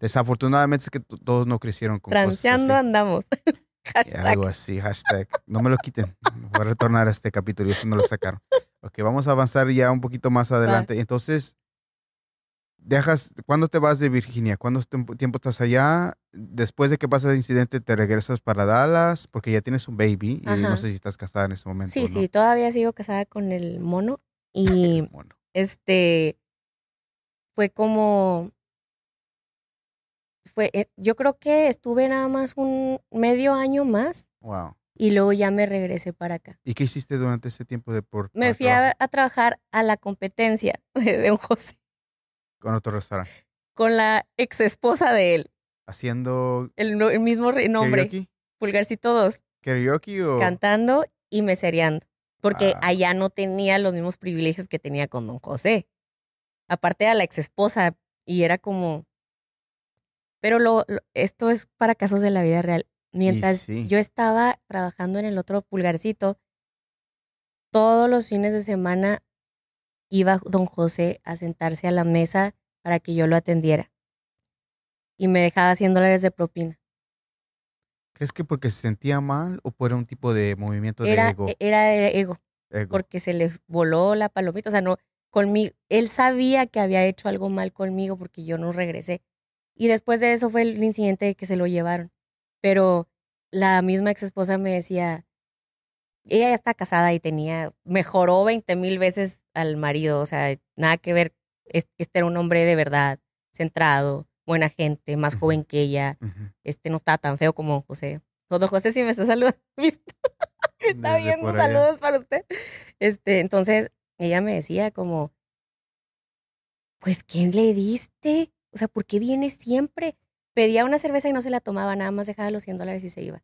Desafortunadamente es que todos no crecieron con Transeando cosas andamos. Algo así, hashtag. No me lo quiten. Voy a retornar a este capítulo y eso no lo sacaron. Ok, vamos a avanzar ya un poquito más adelante. Entonces, dejas, ¿cuándo te vas de Virginia? ¿Cuánto tiempo estás allá? Después de que pasa el incidente, ¿te regresas para Dallas? Porque ya tienes un baby y no sé si estás casada en ese momento. Sí, ¿no? sí, todavía sigo casada con el mono y mono. este fue como, fue, eh, yo creo que estuve nada más un medio año más. Wow. Y luego ya me regresé para acá. ¿Y qué hiciste durante ese tiempo de Me fui a, trabajar a la competencia de don José. Con otro restaurante. Con la ex esposa de él. Haciendo. El, mismo nombre. Karaoke? Pulgarcito 2. ¿Karaoke o? Cantando y mesereando. Porque ah. allá no tenía los mismos privilegios que tenía con don José aparte a la ex esposa, y era como, pero lo, esto es para casos de la vida real. Mientras yo estaba trabajando en el otro pulgarcito, todos los fines de semana iba don José a sentarse a la mesa para que yo lo atendiera. Y me dejaba 100 dólares de propina. ¿Crees que porque se sentía mal o por un tipo de movimiento de ego? E, era e, ego, Porque se le voló la palomita. O sea, no, conmigo. Él sabía que había hecho algo mal conmigo porque yo no regresé. Y después de eso fue el incidente de que se lo llevaron. Pero la misma ex esposa me decía, ella ya está casada y tenía, mejoró 20 mil veces al marido, o sea, nada que ver, este era un hombre de verdad, centrado, buena gente, más joven que ella, este no estaba tan feo como José. Don José, si me está saludando, ¿visto? está viendo saludos para usted. Este, entonces, ella me decía como, pues, ¿quién le diste? O sea, ¿por qué viene siempre? Pedía una cerveza y no se la tomaba, nada más dejaba los 100 dólares y se iba.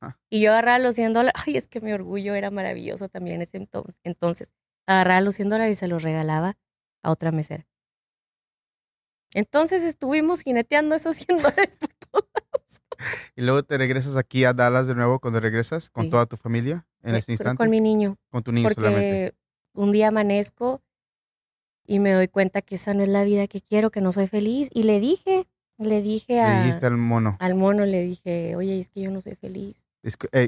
Ah. Y yo agarraba los 100 dólares, ay, es que mi orgullo era maravilloso también ese entonces. Entonces, agarraba los 100 dólares y se los regalaba a otra mesera. Entonces estuvimos jineteando esos 100 dólares por todos Y luego te regresas aquí a Dallas de nuevo cuando regresas con toda tu familia en este ese instante. Con mi niño. Con tu niño solamente un día amanezco y me doy cuenta que esa no es la vida que quiero, que no soy feliz. Y le dije, le dije al mono. Al mono le dije, oye, es que yo no soy feliz.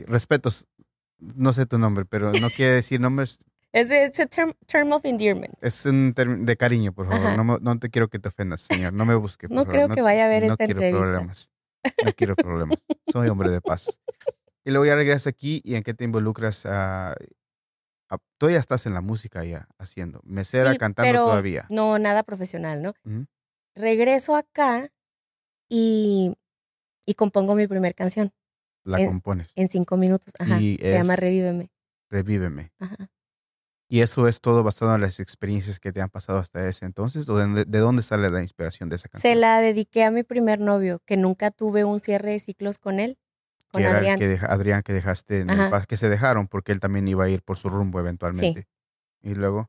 respetos, no sé tu nombre, pero no quiere decir nombres. Es un Es un término de cariño, por favor. No, te quiero que te ofendas, señor. No me busques. No creo que vaya a ver no quiero Problemas. No quiero problemas. Soy hombre de paz. Y luego ya regresas aquí y en qué te involucras. a...? tú ya estás en la música ya haciendo, mesera, sí, cantando todavía. No, nada profesional, ¿no? Regreso acá y, y, compongo mi primer canción. La compones. En cinco minutos, ajá. se llama Revíveme. Revíveme. Ajá. ¿Y eso es todo basado en las experiencias que te han pasado hasta ese entonces? de, dónde sale la inspiración de esa canción? Se la dediqué a mi primer novio, que nunca tuve un cierre de ciclos con él que Adrián. que Adrián que dejaste que se dejaron porque él también iba a ir por su rumbo eventualmente. Y luego,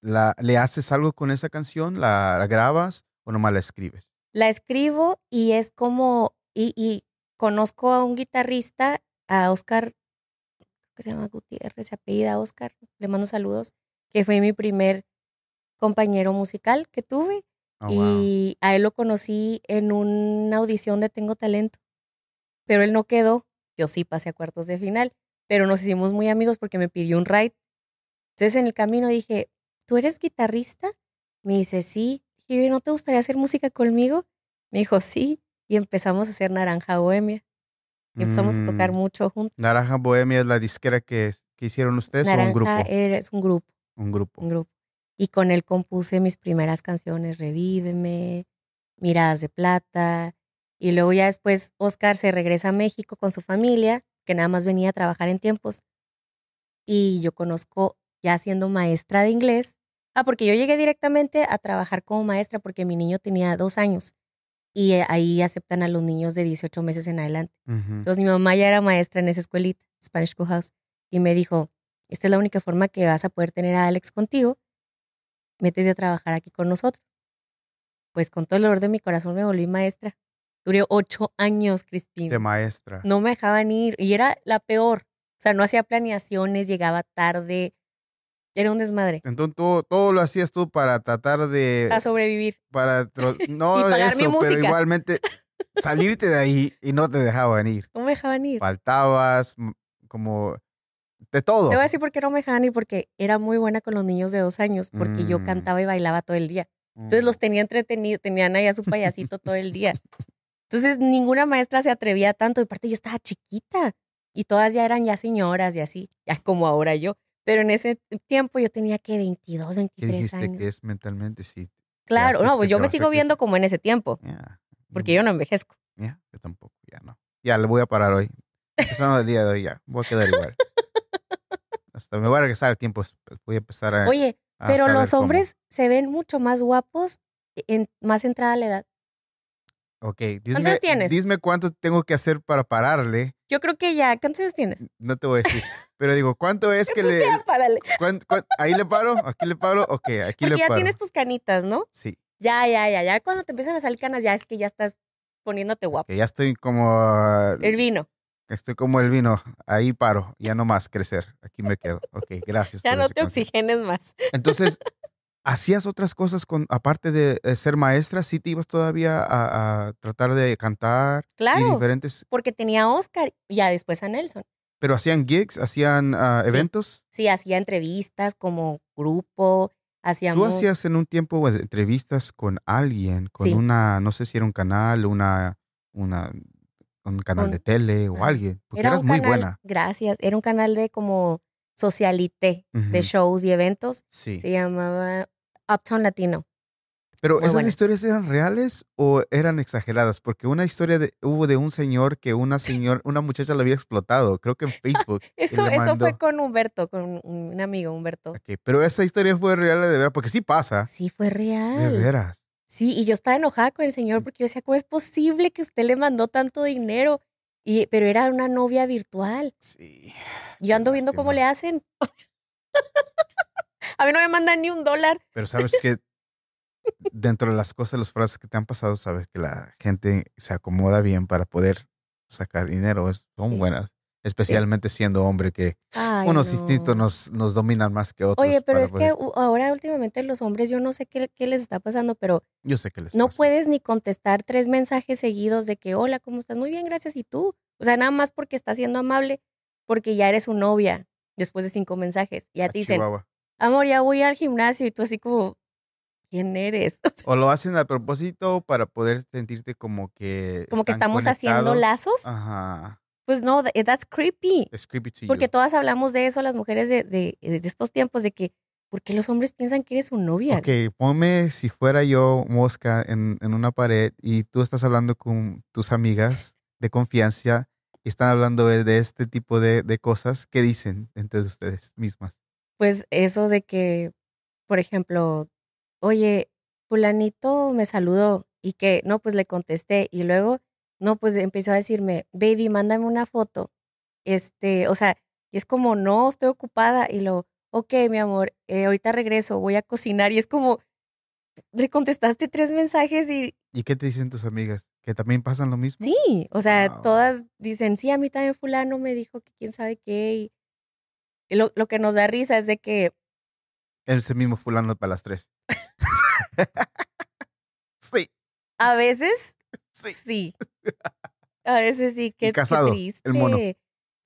la, ¿le haces algo con esa canción? ¿La, grabas o nomás la escribes? La escribo y es como, y, conozco a un guitarrista, a Oscar, que se llama Gutiérrez, se apellida Oscar, le mando saludos, que fue mi primer compañero musical que tuve. Oh, y a él lo conocí en una audición de Tengo Talento pero él no quedó. Yo sí pasé a cuartos de final, pero nos hicimos muy amigos porque me pidió un ride. Entonces en el camino dije, ¿tú eres guitarrista? Me dice, sí. Dije, ¿no te gustaría hacer música conmigo? Me dijo, sí. Y empezamos a hacer Naranja Bohemia. Y empezamos a tocar mm, mucho juntos. Naranja Bohemia es la disquera que, hicieron ustedes o un grupo. Es un grupo. Un grupo. Un grupo. Y con él compuse mis primeras canciones, Revíveme, Miradas de Plata, y luego ya después Oscar se regresa a México con su familia, que nada más venía a trabajar en tiempos. Y yo conozco ya siendo maestra de inglés. Ah, porque yo llegué directamente a trabajar como maestra porque mi niño tenía dos años y eh, ahí aceptan a los niños de 18 meses en adelante. Entonces mi mamá ya era maestra en esa escuelita, Spanish Schoolhouse, y me dijo, esta es la única forma que vas a poder tener a Alex contigo, métete a trabajar aquí con nosotros. Pues con todo el dolor de mi corazón me volví maestra Duré ocho años, Crispín. De maestra. No me dejaban ir y era la peor. O sea, no hacía planeaciones, llegaba tarde. Era un desmadre. Entonces todo, todo lo hacías tú para tratar de... Para sobrevivir. Para... No, eso, pero igualmente salirte de ahí y no te dejaban ir. No me dejaban ir. Faltabas como... De todo. Te voy a decir por qué no me dejaban ir, porque era muy buena con los niños de dos años, porque yo mm. cantaba y bailaba todo el día. Entonces mm. los tenía entretenidos, tenían ahí a su payasito todo el día. Entonces ninguna maestra se atrevía tanto, y parte yo estaba chiquita y todas ya eran ya señoras y así, ya como ahora yo. Pero en ese tiempo yo tenía que 22, 23 ¿Qué años. que es mentalmente? Sí. Claro, no, pues yo me sigo viendo como en ese tiempo. Porque yo no envejezco. Ya, yo tampoco, ya no. Ya, le voy a parar hoy. Empezando el día de hoy, ya. Voy a quedar igual. Hasta me voy a regresar al tiempo. Pues, pues, voy a empezar a. Oye, pero los hombres se ven mucho más guapos en más entrada a la edad. Ok, dime, Dime cuánto tengo que hacer para pararle. Yo creo que ya, ¿cuántos tienes? No te voy a decir, pero digo, ¿cuánto es que le... ahí le paro, aquí le paro, ok, aquí le paro. ya tienes tus canitas, ¿no? Sí. Ya, ya, ya, ya, cuando te empiezan a salir canas, ya es que ya estás poniéndote guapo. Que ya estoy como... El vino. Estoy como el vino, ahí paro, ya no más crecer, aquí me quedo. Ok, gracias. ya no te oxigenes más. Entonces, ¿Hacías otras cosas con, aparte de eh, ser maestra? ¿Sí te ibas todavía a, tratar de cantar? Claro. diferentes... Porque tenía a Oscar y ya después a Nelson. ¿Pero hacían gigs? ¿Hacían ah, eventos? Sí, hacía entrevistas como grupo. Hacíamos... Tú hacías en un tiempo pues, entrevistas con alguien, con una, no sé si era un canal, una, una, un canal de tele o alguien, eras muy buena. Gracias, era un canal de como socialité, de shows y eventos. Sí. Se llamaba Uptown Latino. Pero esas historias eran reales o eran exageradas, porque una historia hubo de un señor que una señor, una muchacha la había explotado, creo que en Facebook. eso, eso fue con Humberto, con un amigo Humberto. pero esa historia fue real de verdad, porque sí pasa. Sí fue real. De veras. Sí, y yo estaba enojada con el señor porque yo decía, ¿cómo es posible que usted le mandó tanto dinero? Y, pero era una novia virtual. Sí. Yo ando viendo cómo le hacen. A mí no me mandan ni un dólar. Pero sabes que dentro de las cosas, las frases que te han pasado, sabes que la gente se acomoda bien para poder sacar dinero. Son buenas. Especialmente siendo hombre, que unos instintos nos, nos, dominan más que otros. Oye, pero es que ahora últimamente los hombres, yo no sé qué, les está pasando, pero. Yo sé No puedes ni contestar tres mensajes seguidos de que, hola, ¿cómo estás? Muy bien, gracias. ¿Y tú? O sea, nada más porque estás siendo amable, porque ya eres su novia después de cinco mensajes. Y a, ti dicen, amor, ya voy al gimnasio y tú así como, ¿quién eres? o lo hacen a propósito para poder sentirte como que... Como que estamos haciendo lazos. Ajá. Pues no, that's creepy. Es creepy to Porque todas hablamos de eso, las mujeres eh, de, estos tiempos, de que, ¿por qué los hombres piensan que eres su novia? Ok, ponme si fuera yo mosca en, una pared y tú estás hablando con tus amigas de confianza y están hablando de, este tipo de, de cosas, ¿qué dicen entre ustedes mismas? pues eso de que, por ejemplo, oye, fulanito me saludó y que, no, pues le contesté y luego, no, pues empezó a decirme, baby, mándame una foto. Este, o sea, y es como, no, estoy ocupada y lo, ok, mi amor, eh, ahorita regreso, voy a cocinar y es como, le contestaste tres mensajes y... ¿Y qué te dicen tus amigas? ¿Que también pasan lo mismo? Sí, o sea, todas dicen, sí, a mí también fulano me dijo que quién sabe qué y lo, que nos da risa es de que. Ese mismo fulano para las tres. sí. A veces. Sí. Sí. A veces sí, qué, triste. El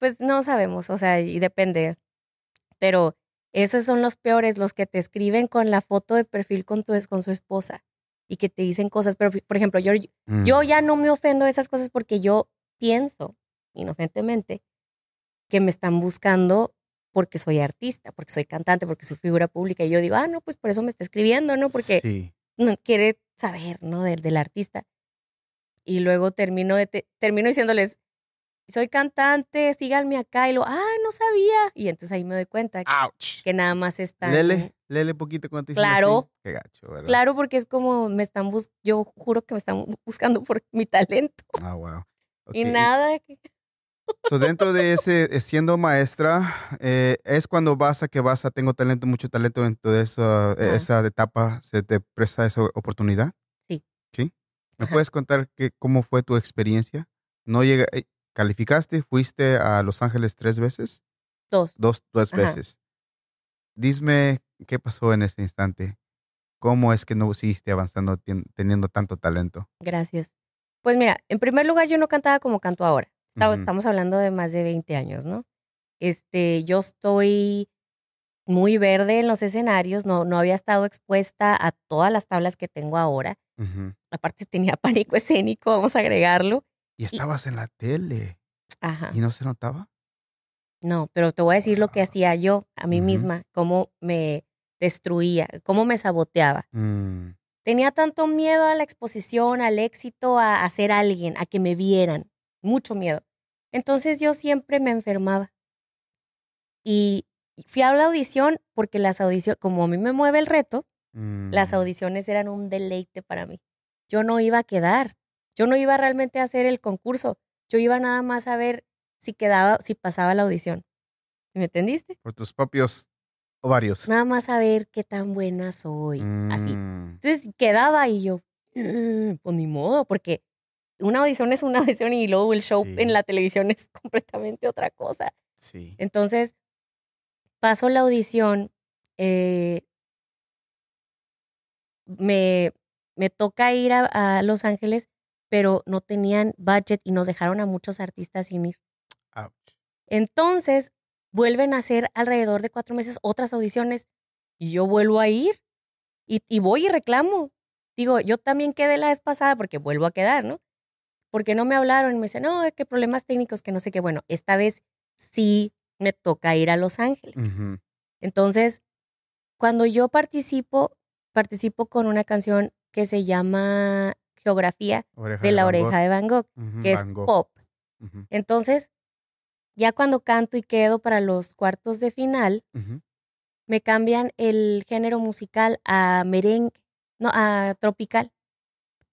Pues no sabemos, o sea, y depende. Pero esos son los peores, los que te escriben con la foto de perfil con, tu, con su esposa y que te dicen cosas. Pero, por ejemplo, yo, yo mm. ya no me ofendo de esas cosas porque yo pienso, inocentemente, que me están buscando porque soy artista, porque soy cantante, porque soy figura pública. Y yo digo, ah, no, pues por eso me está escribiendo, ¿no? Porque no, quiere saber, ¿no? Del, del artista. Y luego termino, de termino diciéndoles, soy cantante, síganme acá. Y lo, ah, no sabía. Y entonces ahí me doy cuenta que nada más está. Lele, lele poquito cuando te Claro. Así. gacho, ¿verdad? Claro, porque es como me están yo juro que me están buscando por mi talento. Ah, wow. Y nada. So, dentro de ese, eh, siendo maestra, eh, es cuando vas a que vas a, tengo talento, mucho talento, en toda e, esa etapa se te presta esa oportunidad. Sí. ¿Sí? ¿Me puedes contar que, cómo fue tu experiencia? No llega, eh, calificaste, fuiste a Los Ángeles tres veces. Dos. Dos, dos veces. Dime qué pasó en ese instante. ¿Cómo es que no seguiste avanzando teniendo tanto talento? Gracias. Pues mira, en primer lugar yo no cantaba como canto ahora estamos hablando de más de 20 años, ¿no? Este, yo estoy muy verde en los escenarios, no, no había estado expuesta a todas las tablas que tengo ahora. Aparte tenía pánico escénico, vamos a agregarlo. Y estabas en la tele. Ajá. ¿Y no se notaba? No, pero te voy a decir lo que hacía yo a mí misma, cómo me destruía, cómo me saboteaba. Mm. Tenía tanto miedo a la exposición, al éxito, a ser alguien, a que me vieran. Mucho miedo. Entonces yo siempre me enfermaba. Y fui a la audición porque las audiciones, como a mí me mueve el reto, las mm. audiciones eran un deleite para mí. Yo no iba a quedar, yo no iba realmente a hacer el concurso, yo iba nada más a ver si quedaba, si pasaba la audición. ¿Me entendiste? Por tus propios ovarios. Nada más a ver qué tan buena soy, así. Mm. Entonces quedaba y yo, pues ni modo, porque una audición es una audición y luego el show en la televisión es completamente otra cosa. Sí. Entonces, paso la audición, eh, me, toca ir a, Los Ángeles, pero no tenían budget y nos dejaron a muchos artistas sin ir. Entonces, vuelven a hacer alrededor de cuatro meses otras audiciones y yo vuelvo a ir y, y voy y reclamo. Digo, yo también quedé la vez pasada porque vuelvo a quedar, ¿no? porque no me hablaron. Y me dicen, no, qué que problemas técnicos, que no sé qué. Bueno, esta vez sí me toca ir a Los Ángeles. Entonces, cuando yo participo, participo con una canción que se llama Geografía de, la oreja de Van Gogh, que es pop. Entonces, ya cuando canto y quedo para los cuartos de final, me cambian el género musical a merengue, no, a tropical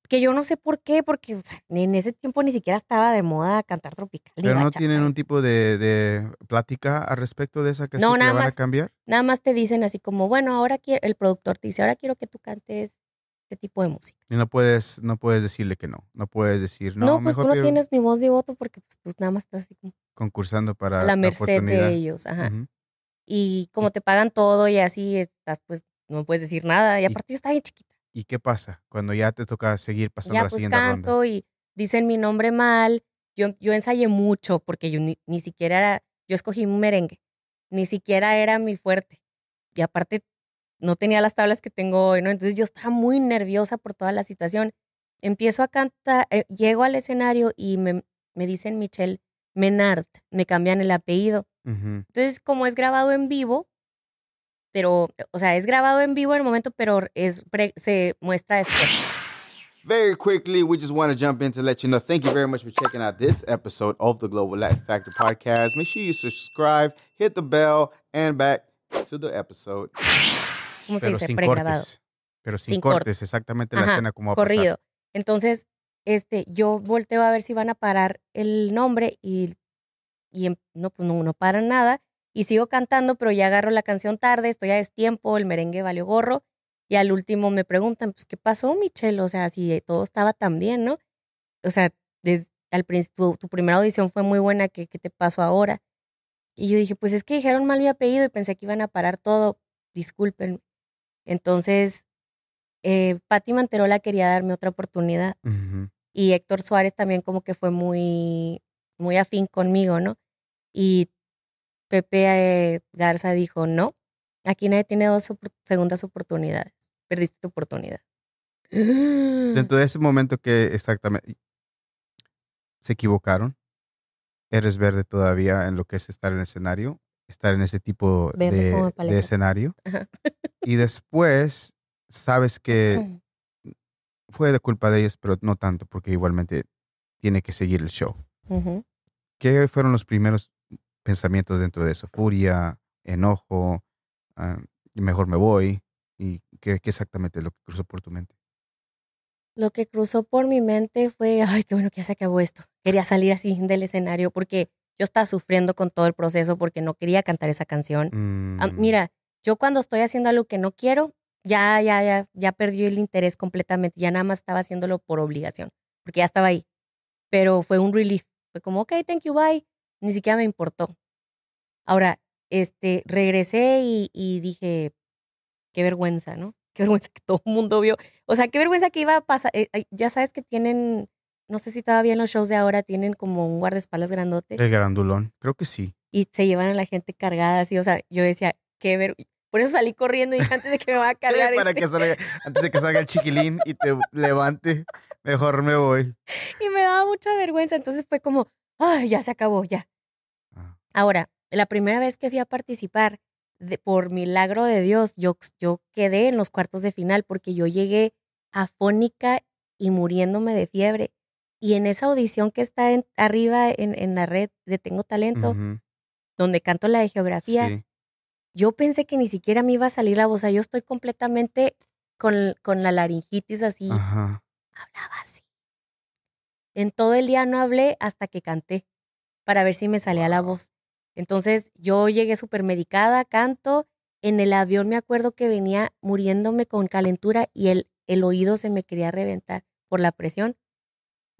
que yo no sé por qué, porque en ese tiempo ni siquiera estaba de moda cantar tropical. Pero no tienen un tipo de, plática al respecto de esa que no, van a cambiar. Nada más te dicen así como, bueno, ahora quiero, el productor te dice, ahora quiero que tú cantes este tipo de música. Y no puedes, no puedes decirle que no, no puedes decir no. No, pues tú no tienes ni voz ni voto porque pues, tú nada más estás así como concursando para la merced de ellos, ajá. Y como te pagan todo y así estás, pues no puedes decir nada. Y aparte partir está bien chiquita. ¿Y qué pasa cuando ya te toca seguir pasando ya, la pues siguiente canto ronda? Y dicen mi nombre mal. Yo, yo ensayé mucho porque yo ni, siquiera era, yo escogí un merengue, ni siquiera era mi fuerte. Y aparte no tenía las tablas que tengo hoy, ¿no? Entonces yo estaba muy nerviosa por toda la situación. Empiezo a cantar, eh, llego al escenario y me, me dicen Michelle Menard, me cambian el apellido. Entonces, como es grabado en vivo, pero, eh, o sea, es grabado en vivo en el momento, pero es se muestra después. Very quickly, we just want to jump in to let you know. Thank you very much for checking out this episode of the Global Latin Factor podcast. Make sure you subscribe, hit the bell, and back to the episode. ¿Cómo se dice? Pregrabado. Pero sin, cortes, exactamente la escena como ha corrido. Entonces, este, yo volteo a ver si van a parar el nombre y, y em, no, pues no, no para nada y sigo cantando, pero ya agarro la canción tarde, estoy a destiempo, el merengue valió gorro. Y al último me preguntan, pues, ¿qué pasó, Michelle? O sea, si todo estaba tan bien, ¿no? O sea, desde al tu, tu primera audición fue muy buena, ¿qué, te pasó ahora? Y yo dije, pues es que dijeron mal mi apellido y pensé que iban a parar todo, disculpen. Entonces, eh, Manterola quería darme otra oportunidad. Y Héctor Suárez también como que fue muy, muy afín conmigo, ¿no? Y Pepe eh, Garza dijo, no, aquí nadie tiene dos segundas oportunidades, perdiste tu oportunidad. Dentro de ese momento que exactamente se equivocaron, eres verde todavía en lo que es estar en el escenario, estar en ese tipo de, escenario. Y después sabes que mm. fue de culpa de ellos, pero no tanto, porque igualmente tiene que seguir el show. ¿Qué fueron los primeros pensamientos dentro de eso, furia, enojo, ah, mejor me voy. ¿Y qué, exactamente lo que cruzó por tu mente? Lo que cruzó por mi mente fue, ay, qué bueno que ya se acabó esto. Quería salir así del escenario porque yo estaba sufriendo con todo el proceso porque no quería cantar esa canción. Ah, mm. mira, yo cuando estoy haciendo algo que no quiero, ya, ya, ya, ya perdí el interés completamente. Ya nada más estaba haciéndolo por obligación, porque ya estaba ahí. Pero fue un relief. Fue como, ok, thank you, bye. Ni siquiera me importó. Ahora, este, regresé y, dije, qué vergüenza, ¿no? Qué vergüenza que todo el mundo vio. O sea, qué vergüenza que iba a pasar. Eh, ya sabes que tienen, no sé si todavía en los shows de ahora tienen como un guardaespaldas grandote. El grandulón, creo que sí. Y se llevan a la gente cargada así. O sea, yo decía, qué vergüenza. Por eso salí corriendo y dije, antes de que me va a cargar. para que este". antes de que salga el chiquilín y te levante, mejor me voy. Y me daba mucha vergüenza. Entonces fue como, ay, ya se acabó, ya. Ah. Ahora, la primera vez que fui a participar, por milagro de Dios, yo, yo quedé en los cuartos de final porque yo llegué afónica y muriéndome de fiebre. Y en esa audición que está arriba en, la red de Tengo Talento, donde canto la de geografía, yo pensé que ni siquiera me iba a salir la voz. O sea, yo estoy completamente con, con la laringitis así. Hablaba así. En todo el día no hablé hasta que canté para ver si me salía la voz. Entonces yo llegué súper medicada, canto. En el avión me acuerdo que venía muriéndome con calentura y el, el oído se me quería reventar por la presión.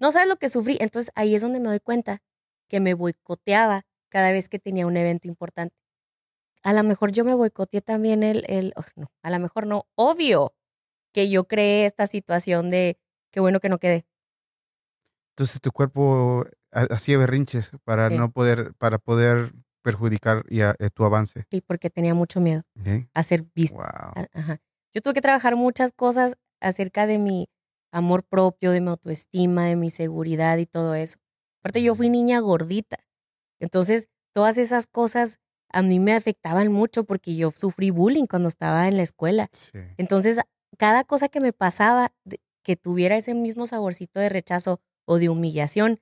No sabes lo que sufrí. Entonces ahí es donde me doy cuenta que me boicoteaba cada vez que tenía un evento importante. A lo mejor yo me boicoteé también el, el oh, no, a lo mejor no, obvio que yo creé esta situación de qué bueno que no quedé. Entonces tu cuerpo hacía berrinches para no poder, para poder perjudicar y eh, tu avance. Sí, porque tenía mucho miedo a ser visto. Yo tuve que trabajar muchas cosas acerca de mi amor propio, de mi autoestima, de mi seguridad y todo eso. Aparte, yo fui mm. niña gordita. Entonces, todas esas cosas a mí me afectaban mucho porque yo sufrí bullying cuando estaba en la escuela. Entonces, cada cosa que me pasaba, que tuviera ese mismo saborcito de rechazo o de humillación,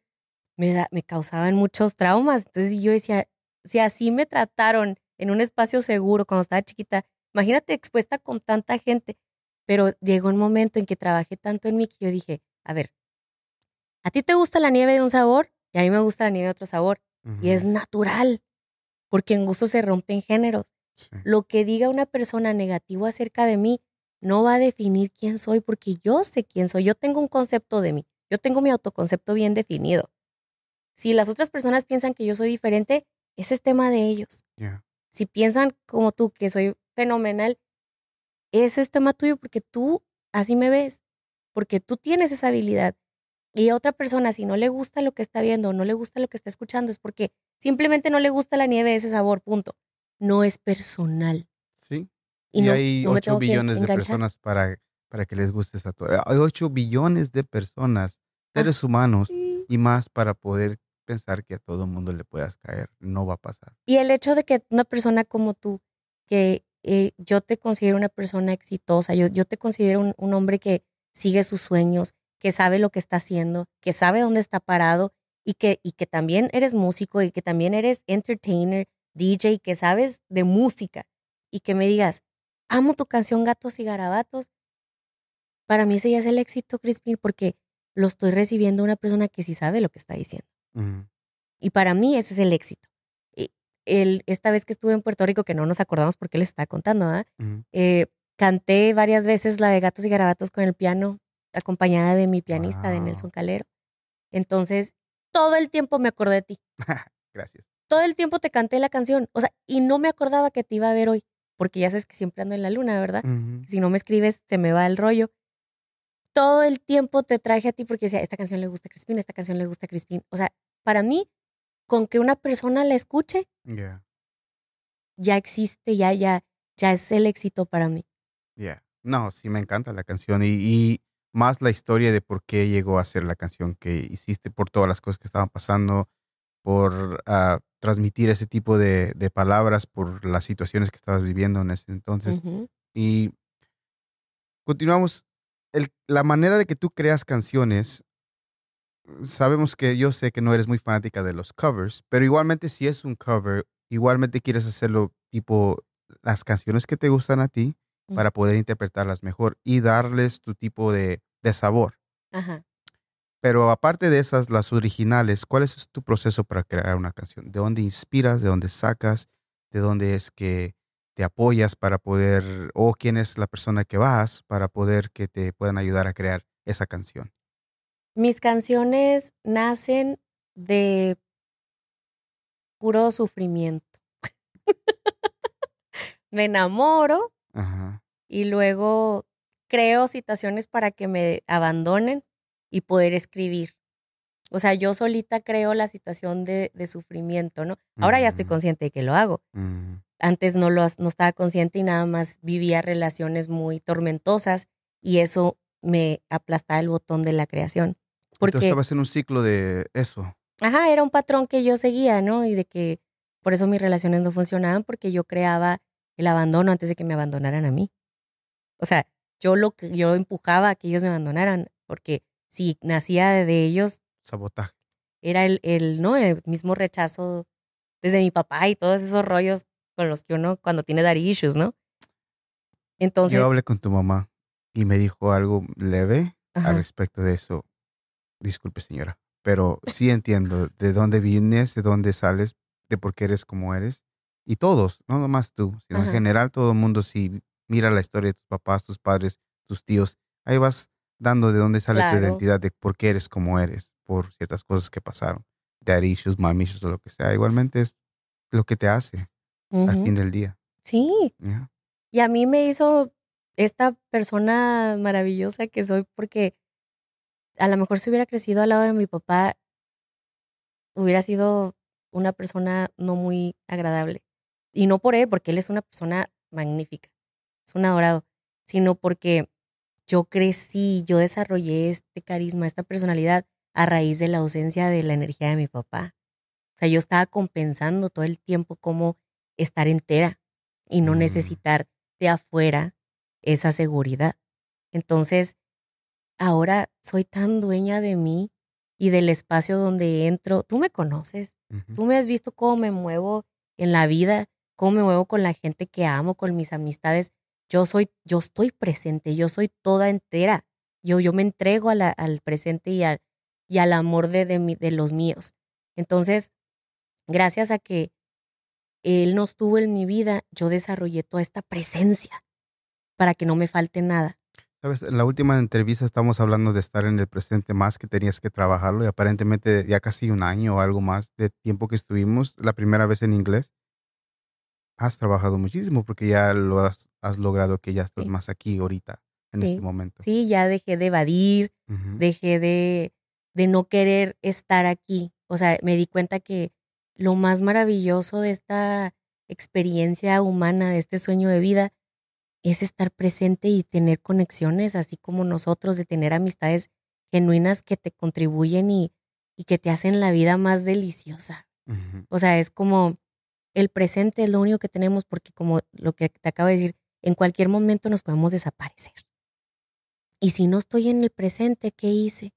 me, me causaban muchos traumas. Entonces yo decía, si así me trataron en un espacio seguro cuando estaba chiquita, imagínate expuesta con tanta gente. Pero llegó un momento en que trabajé tanto en mí que yo dije, a ver, a ti te gusta la nieve de un sabor y a mí me gusta la nieve de otro sabor. Y es natural, porque en gusto se rompen géneros. Lo que diga una persona negativa acerca de mí no va a definir quién soy, porque yo sé quién soy, yo tengo un concepto de mí. Yo tengo mi autoconcepto bien definido. Si las otras personas piensan que yo soy diferente, ese es tema de ellos. Si piensan como tú que soy fenomenal, ese es tema tuyo porque tú así me ves, porque tú tienes esa habilidad. Y a otra persona, si no le gusta lo que está viendo, no le gusta lo que está escuchando, es porque simplemente no le gusta la nieve ese sabor, punto. No es personal. Sí. Y, hay ocho 8 billones de personas para para que les guste esa Hay 8 billones de personas, seres humanos y más para poder pensar que a todo el mundo le puedas caer. No va a pasar. Y el hecho de que una persona como tú, que eh, yo te considero una persona exitosa, yo, te considero un, un hombre que sigue sus sueños, que sabe lo que está haciendo, que sabe dónde está parado y que, y que también eres músico y que también eres entertainer, DJ, que sabes de música y que me digas, amo tu canción Gatos y Garabatos, para mí ese ya es el éxito, Crispin, porque lo estoy recibiendo una persona que sí sabe lo que está diciendo. Y para mí ese es el éxito. el, esta vez que estuve en Puerto Rico, que no nos acordamos porque les estaba contando, ¿ah? eh, canté varias veces la de Gatos y Garabatos con el piano, acompañada de mi pianista, de Nelson Calero. Entonces, todo el tiempo me acordé de ti. Gracias. Todo el tiempo te canté la canción. O sea, y no me acordaba que te iba a ver hoy, porque ya sabes que siempre ando en la luna, ¿verdad? Si no me escribes, se me va el rollo todo el tiempo te traje a ti porque decía, esta canción le gusta a Crispin, esta canción le gusta a Crispin. O sea, para mí, con que una persona la escuche, ya existe, ya, ya, ya es el éxito para mí. Ya, No, sí me encanta la canción y, más la historia de por qué llegó a ser la canción que hiciste, por todas las cosas que estaban pasando, por ah, transmitir ese tipo de, palabras, por las situaciones que estabas viviendo en ese entonces. Y continuamos la manera de que tú creas canciones, sabemos que yo sé que no eres muy fanática de los covers, pero igualmente si es un cover, igualmente quieres hacerlo tipo las canciones que te gustan a ti mm. para poder interpretarlas mejor y darles tu tipo de, sabor. Pero aparte de esas, las originales, ¿cuál es tu proceso para crear una canción? ¿De dónde inspiras? ¿De dónde sacas? ¿De dónde es que te apoyas para poder, o quién es la persona que vas para poder que te puedan ayudar a crear esa canción. Mis canciones nacen de puro sufrimiento. me enamoro y luego creo situaciones para que me abandonen y poder escribir. O sea, yo solita creo la situación de, sufrimiento, ¿no? Ahora ya estoy mm. consciente de que lo hago, mm antes no, lo, no estaba consciente y nada más vivía relaciones muy tormentosas y eso me aplastaba el botón de la creación. Porque Entonces estabas en un ciclo de eso. Ajá, era un patrón que yo seguía, ¿no? Y de que por eso mis relaciones no funcionaban porque yo creaba el abandono antes de que me abandonaran a mí. O sea, yo lo yo empujaba a que ellos me abandonaran porque si nacía de ellos sabotaje. Era el, el no, el mismo rechazo desde mi papá y todos esos rollos con los que uno cuando tiene dar issues, ¿no? Entonces. Yo hablé con tu mamá y me dijo algo leve al respecto de eso. Disculpe, señora, pero sí entiendo de dónde vienes, de dónde sales, de por qué eres como eres. Y todos, no nomás tú, sino en general todo el mundo, si mira la historia de tus papás, tus padres, tus tíos, ahí vas dando de dónde sale tu identidad, de por qué eres como eres, por ciertas cosas que pasaron, de issues, mami issues, o lo que sea. Igualmente es lo que te hace al fin del día. Sí. Y a mí me hizo esta persona maravillosa que soy porque a lo mejor si hubiera crecido al lado de mi papá, hubiera sido una persona no muy agradable. Y no por él, porque él es una persona magnífica, es un adorado, sino porque yo crecí, yo desarrollé este carisma, esta personalidad a raíz de la ausencia de la energía de mi papá. O sea, yo estaba compensando todo el tiempo como estar entera y no mm. necesitar de afuera esa seguridad. Entonces, ahora soy tan dueña de mí y del espacio donde entro. Tú me conoces, tú me has visto cómo me muevo en la vida, cómo me muevo con la gente que amo, con mis amistades. Yo soy, yo estoy presente, yo soy toda entera. Yo, yo me entrego al presente y, al y al amor de, de los míos. Entonces, gracias a que él no estuvo en mi vida, yo desarrollé toda esta presencia para que no me falte nada. Sabes, en la última entrevista estamos hablando de estar en el presente más, que tenías que trabajarlo y aparentemente ya casi un año o algo más de tiempo que estuvimos, la primera vez en inglés, has trabajado muchísimo porque ya lo has, logrado que ya estás más aquí ahorita, en este momento. Sí, ya dejé de evadir, dejé de, de no querer estar aquí. O sea, me di cuenta que lo más maravilloso de esta experiencia humana, de este sueño de vida, es estar presente y tener conexiones, así como nosotros, de tener amistades genuinas que te contribuyen y, que te hacen la vida más deliciosa. O sea, es como el presente es lo único que tenemos porque como lo que te acabo de decir, en cualquier momento nos podemos desaparecer. Y si no estoy en el presente, ¿qué hice?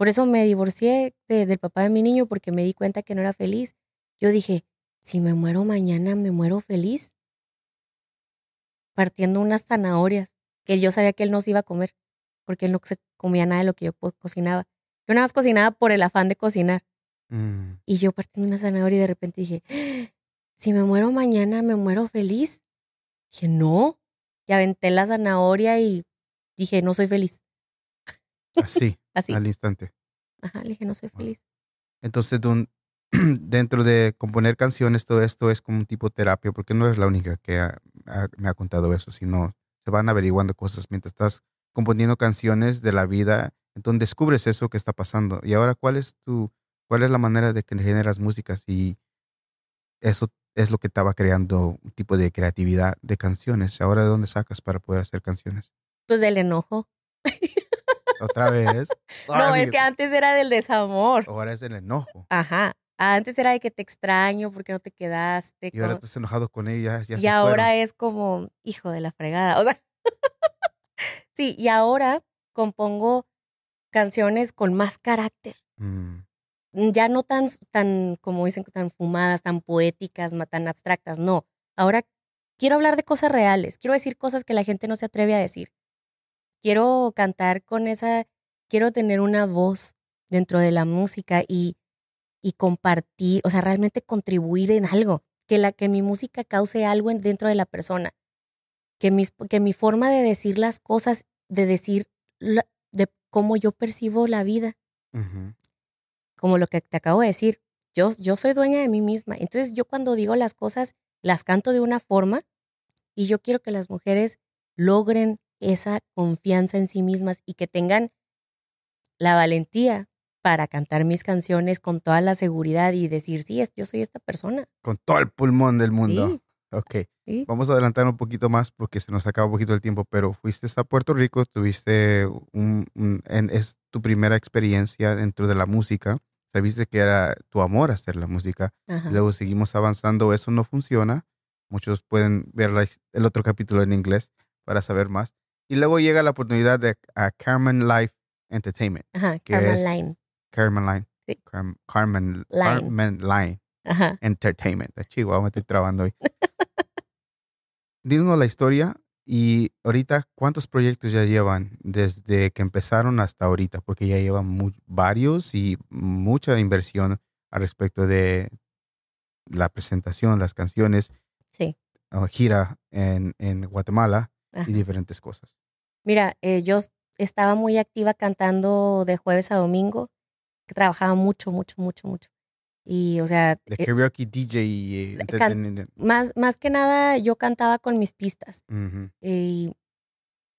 Por eso me divorcié del papá de mi niño porque me di cuenta que no era feliz. Yo dije, si me muero mañana, me muero feliz. Partiendo unas zanahorias que yo sabía que él no se iba a comer porque él no se comía nada de lo que yo cocinaba. Yo nada más cocinaba por el afán de cocinar. Mm. Y yo partiendo una zanahoria y de repente dije, si me muero mañana, me muero feliz. Dije, no. Y aventé la zanahoria y dije, no soy feliz. Así. Al instante. Ajá, le dije, no soy feliz. Entonces, dentro de componer canciones, todo esto es como un tipo de terapia, porque no es la única que me ha contado eso, sino se van averiguando cosas mientras estás componiendo canciones de la vida, entonces descubres eso que está pasando. Y ahora, ¿cuál es tu, cuál es la manera de que generas música Y eso es lo que estaba creando un tipo de creatividad de canciones. Ahora, ¿de dónde sacas para poder hacer canciones? Pues del enojo. Otra vez. no, es que antes era del desamor. Ahora es del enojo. Ajá. Antes era de que te extraño porque no te quedaste. Y ahora estás enojado con ella. y ahora es como, hijo de la fregada. O sea, sí, y ahora compongo canciones con más carácter. Mm. Mm, ya no tan, tan, como dicen, tan fumadas, tan poéticas, tan abstractas, no. Ahora quiero hablar de cosas reales, quiero decir cosas que la gente no se atreve a decir quiero cantar con esa, quiero tener una voz dentro de la música y, y compartir, o sea, realmente contribuir en algo, que, la, que mi música cause algo dentro de la persona, que, mis, que mi forma de decir las cosas, de decir la, de cómo yo percibo la vida, como lo que te acabo de decir, yo, yo soy dueña de mí misma, entonces yo cuando digo las cosas, las canto de una forma y yo quiero que las mujeres logren esa confianza en sí mismas y que tengan la valentía para cantar mis canciones con toda la seguridad y decir, sí, yo soy esta persona. Con todo el pulmón del mundo. Ok. Vamos a adelantar un poquito más porque se nos acaba un poquito el tiempo, pero fuiste a Puerto Rico, tuviste un, en, es tu primera experiencia dentro de la música, sabiste que era tu amor hacer la música, luego seguimos avanzando, eso no funciona, muchos pueden ver el otro capítulo en inglés para saber más, y luego llega la oportunidad de Carmen Life Entertainment. Carmen Line. Carmen Line. Carmen Line. Carmen Line Entertainment. me estoy trabando hoy. Dinos la historia y ahorita, ¿cuántos proyectos ya llevan desde que empezaron hasta ahorita? Porque ya llevan varios y mucha inversión al respecto de la presentación, las canciones, gira en, Guatemala y diferentes cosas. Mira, eh, yo estaba muy activa cantando de jueves a domingo, trabajaba mucho, mucho, mucho, mucho. Y, o sea... De eh, karaoke DJ. Y, eh, más, más que nada, yo cantaba con mis pistas.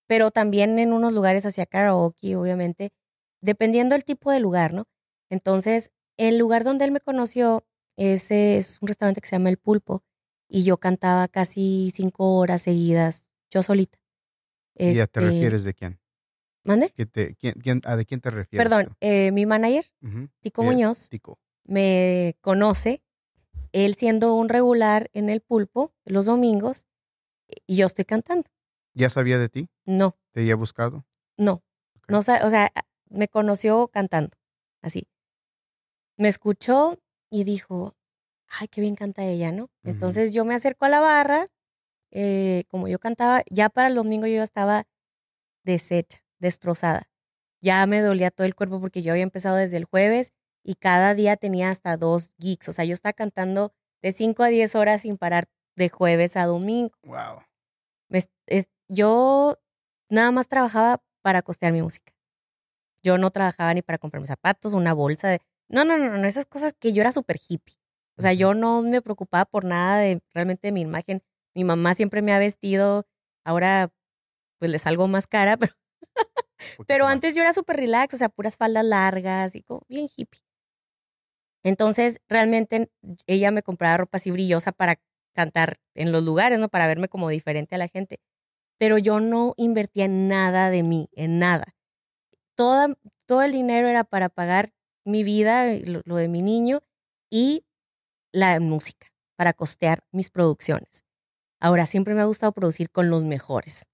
pero también en unos lugares hacía karaoke, obviamente, dependiendo del tipo de lugar, ¿no? Entonces, el lugar donde él me conoció es un restaurante que se llama El Pulpo. Y yo cantaba casi cinco horas seguidas, yo solita. ¿Y a te este refieres de quién? ¿Mande? ¿A de quién te refieres? Perdón, eh, mi manager, Tico Muñoz, Tico? me conoce, él siendo un regular en el pulpo los domingos, y yo estoy cantando. ¿Ya sabía de ti? No. ¿Te había buscado? No. no o sea, me conoció cantando, así. Me escuchó y dijo, ay, qué bien canta ella, ¿no? Entonces yo me acerco a la barra eh, como yo cantaba, ya para el domingo yo estaba deshecha, destrozada. Ya me dolía todo el cuerpo porque yo había empezado desde el jueves y cada día tenía hasta dos gigs. O sea, yo estaba cantando de 5 a 10 horas sin parar de jueves a domingo. Wow. yo nada más trabajaba para costear mi música. Yo no trabajaba ni para comprar mis zapatos, una bolsa de... No, no, no, no, esas cosas que yo era súper hippie. O sea, yo no me preocupaba por nada de realmente mi imagen. Mi mamá siempre me ha vestido, ahora pues le salgo más cara, pero, antes yo era súper relax, o sea, puras faldas largas y como bien hippie. Entonces, realmente ella me compraba ropa así brillosa para cantar en los lugares, ¿no? Para verme como diferente a la gente. Pero yo no invertía en nada de mí, en nada. Toda, todo el dinero era para pagar mi vida, eh, lo de mi niño y la música, para costear mis producciones. Ahora siempre me ha gustado producir con los mejores.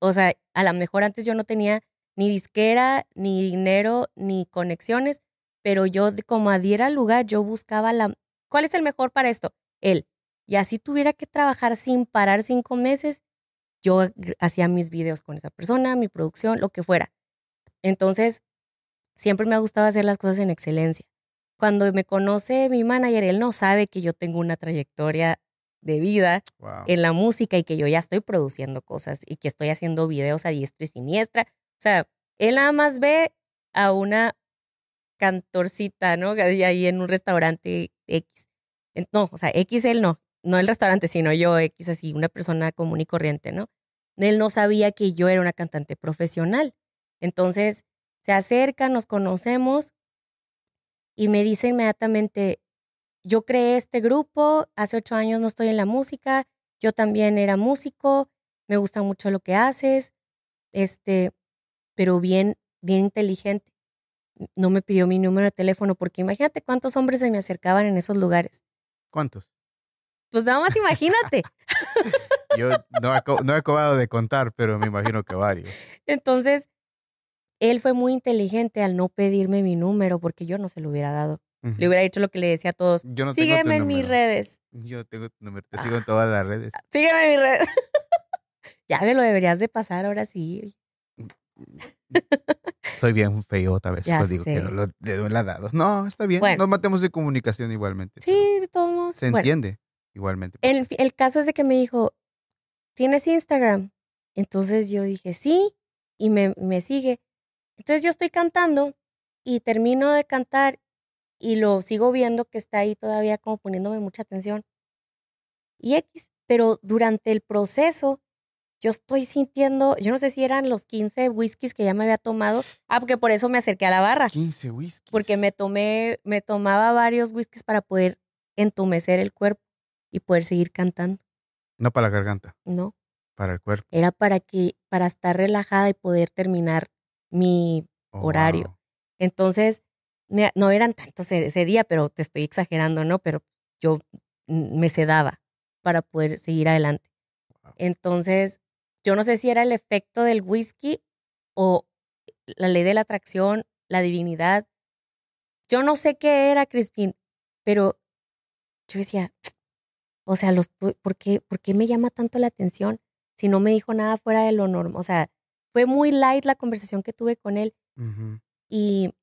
O sea, a lo mejor antes yo no tenía ni disquera, ni dinero, ni conexiones, pero yo como adhiera al lugar, yo buscaba la... ¿Cuál es el mejor para esto? Él. Y así tuviera que trabajar sin parar cinco meses, yo hacía mis videos con esa persona, mi producción, lo que fuera. Entonces, siempre me ha gustado hacer las cosas en excelencia. Cuando me conoce mi manager, él no sabe que yo tengo una trayectoria de vida en la música y que yo ya estoy produciendo cosas y que estoy haciendo videos a diestra y siniestra. O sea, él nada más ve a una cantorcita, ¿no? Ahí en un restaurante X. No, o sea, X él no, no el restaurante, sino yo X así, una persona común y corriente, ¿no? Él no sabía que yo era una cantante profesional. Entonces, se acerca, nos conocemos y me dice inmediatamente, yo creé este grupo, hace ocho años no estoy en la música, yo también era músico, me gusta mucho lo que haces, este, pero bien, bien inteligente. No me pidió mi número de teléfono porque imagínate cuántos hombres se me acercaban en esos lugares. ¿Cuántos? Pues nada más imagínate. yo no, no he acabado de contar, pero me imagino que varios. Entonces, él fue muy inteligente al no pedirme mi número porque yo no se lo hubiera dado. Le hubiera dicho lo que le decía a todos. Sígueme en mis redes. Yo tengo número, te ah. sigo en todas las redes. Sígueme en mis redes. ya me lo deberías de pasar ahora sí. Soy bien feo otra vez. digo que no está bien. Nos matemos de comunicación igualmente. Sí, de todos Se entiende igualmente. El, caso es de que me dijo, ¿tienes Instagram? Entonces yo dije, sí, y me, me sigue. Entonces yo estoy cantando y termino de cantar y lo sigo viendo que está ahí todavía como poniéndome mucha atención. Y X, pero durante el proceso yo estoy sintiendo, yo no sé si eran los 15 whiskies que ya me había tomado. Ah, porque por eso me acerqué a la barra. 15 whiskies. Porque me tomé, me tomaba varios whiskies para poder entumecer el cuerpo y poder seguir cantando. No para la garganta. No. Para el cuerpo. Era para que, para estar relajada y poder terminar mi oh, horario. Entonces, no eran tantos e-, ese día, pero te estoy exagerando, ¿no? Pero yo me sedaba para poder seguir adelante. Entonces, yo no sé si era el efecto del whisky o la ley de la atracción, la divinidad. Yo no sé qué era, Crispin, pero yo decía, o sea, los, ¿por, qué, ¿por qué me llama tanto la atención si no me dijo nada fuera de lo normal? O sea, fue muy light la conversación que tuve con él. Y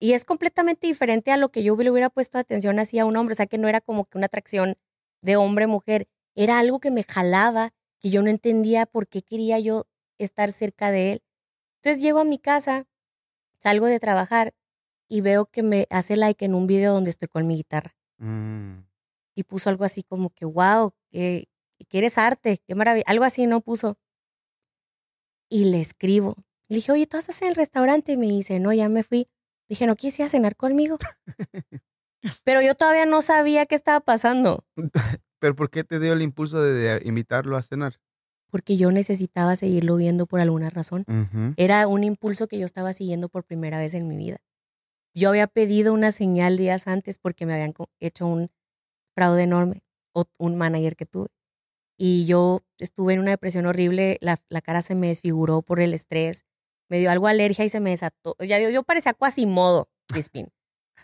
y es completamente diferente a lo que yo le hubiera puesto atención así a un hombre. O sea, que no era como que una atracción de hombre-mujer. Era algo que me jalaba, que yo no entendía por qué quería yo estar cerca de él. Entonces llego a mi casa, salgo de trabajar y veo que me hace like en un video donde estoy con mi guitarra. Mm. Y puso algo así como que, wow, que, eres arte, qué maravilla. Algo así, ¿no? Puso. Y le escribo. Le dije, oye, ¿tú hacer en el restaurante? Y me dice, no, ya me fui. Dije, ¿no quisiera cenar conmigo? Pero yo todavía no sabía qué estaba pasando. ¿Pero por qué te dio el impulso de, invitarlo a cenar? Porque yo necesitaba seguirlo viendo por alguna razón. Era un impulso que yo estaba siguiendo por primera vez en mi vida. Yo había pedido una señal días antes porque me habían hecho un fraude enorme, o un manager que tuve. Y yo estuve en una depresión horrible, la cara se me desfiguró por el estrés, me dio algo alergia y se me desató. Ya yo, yo parecía Quasimodo, Crispin.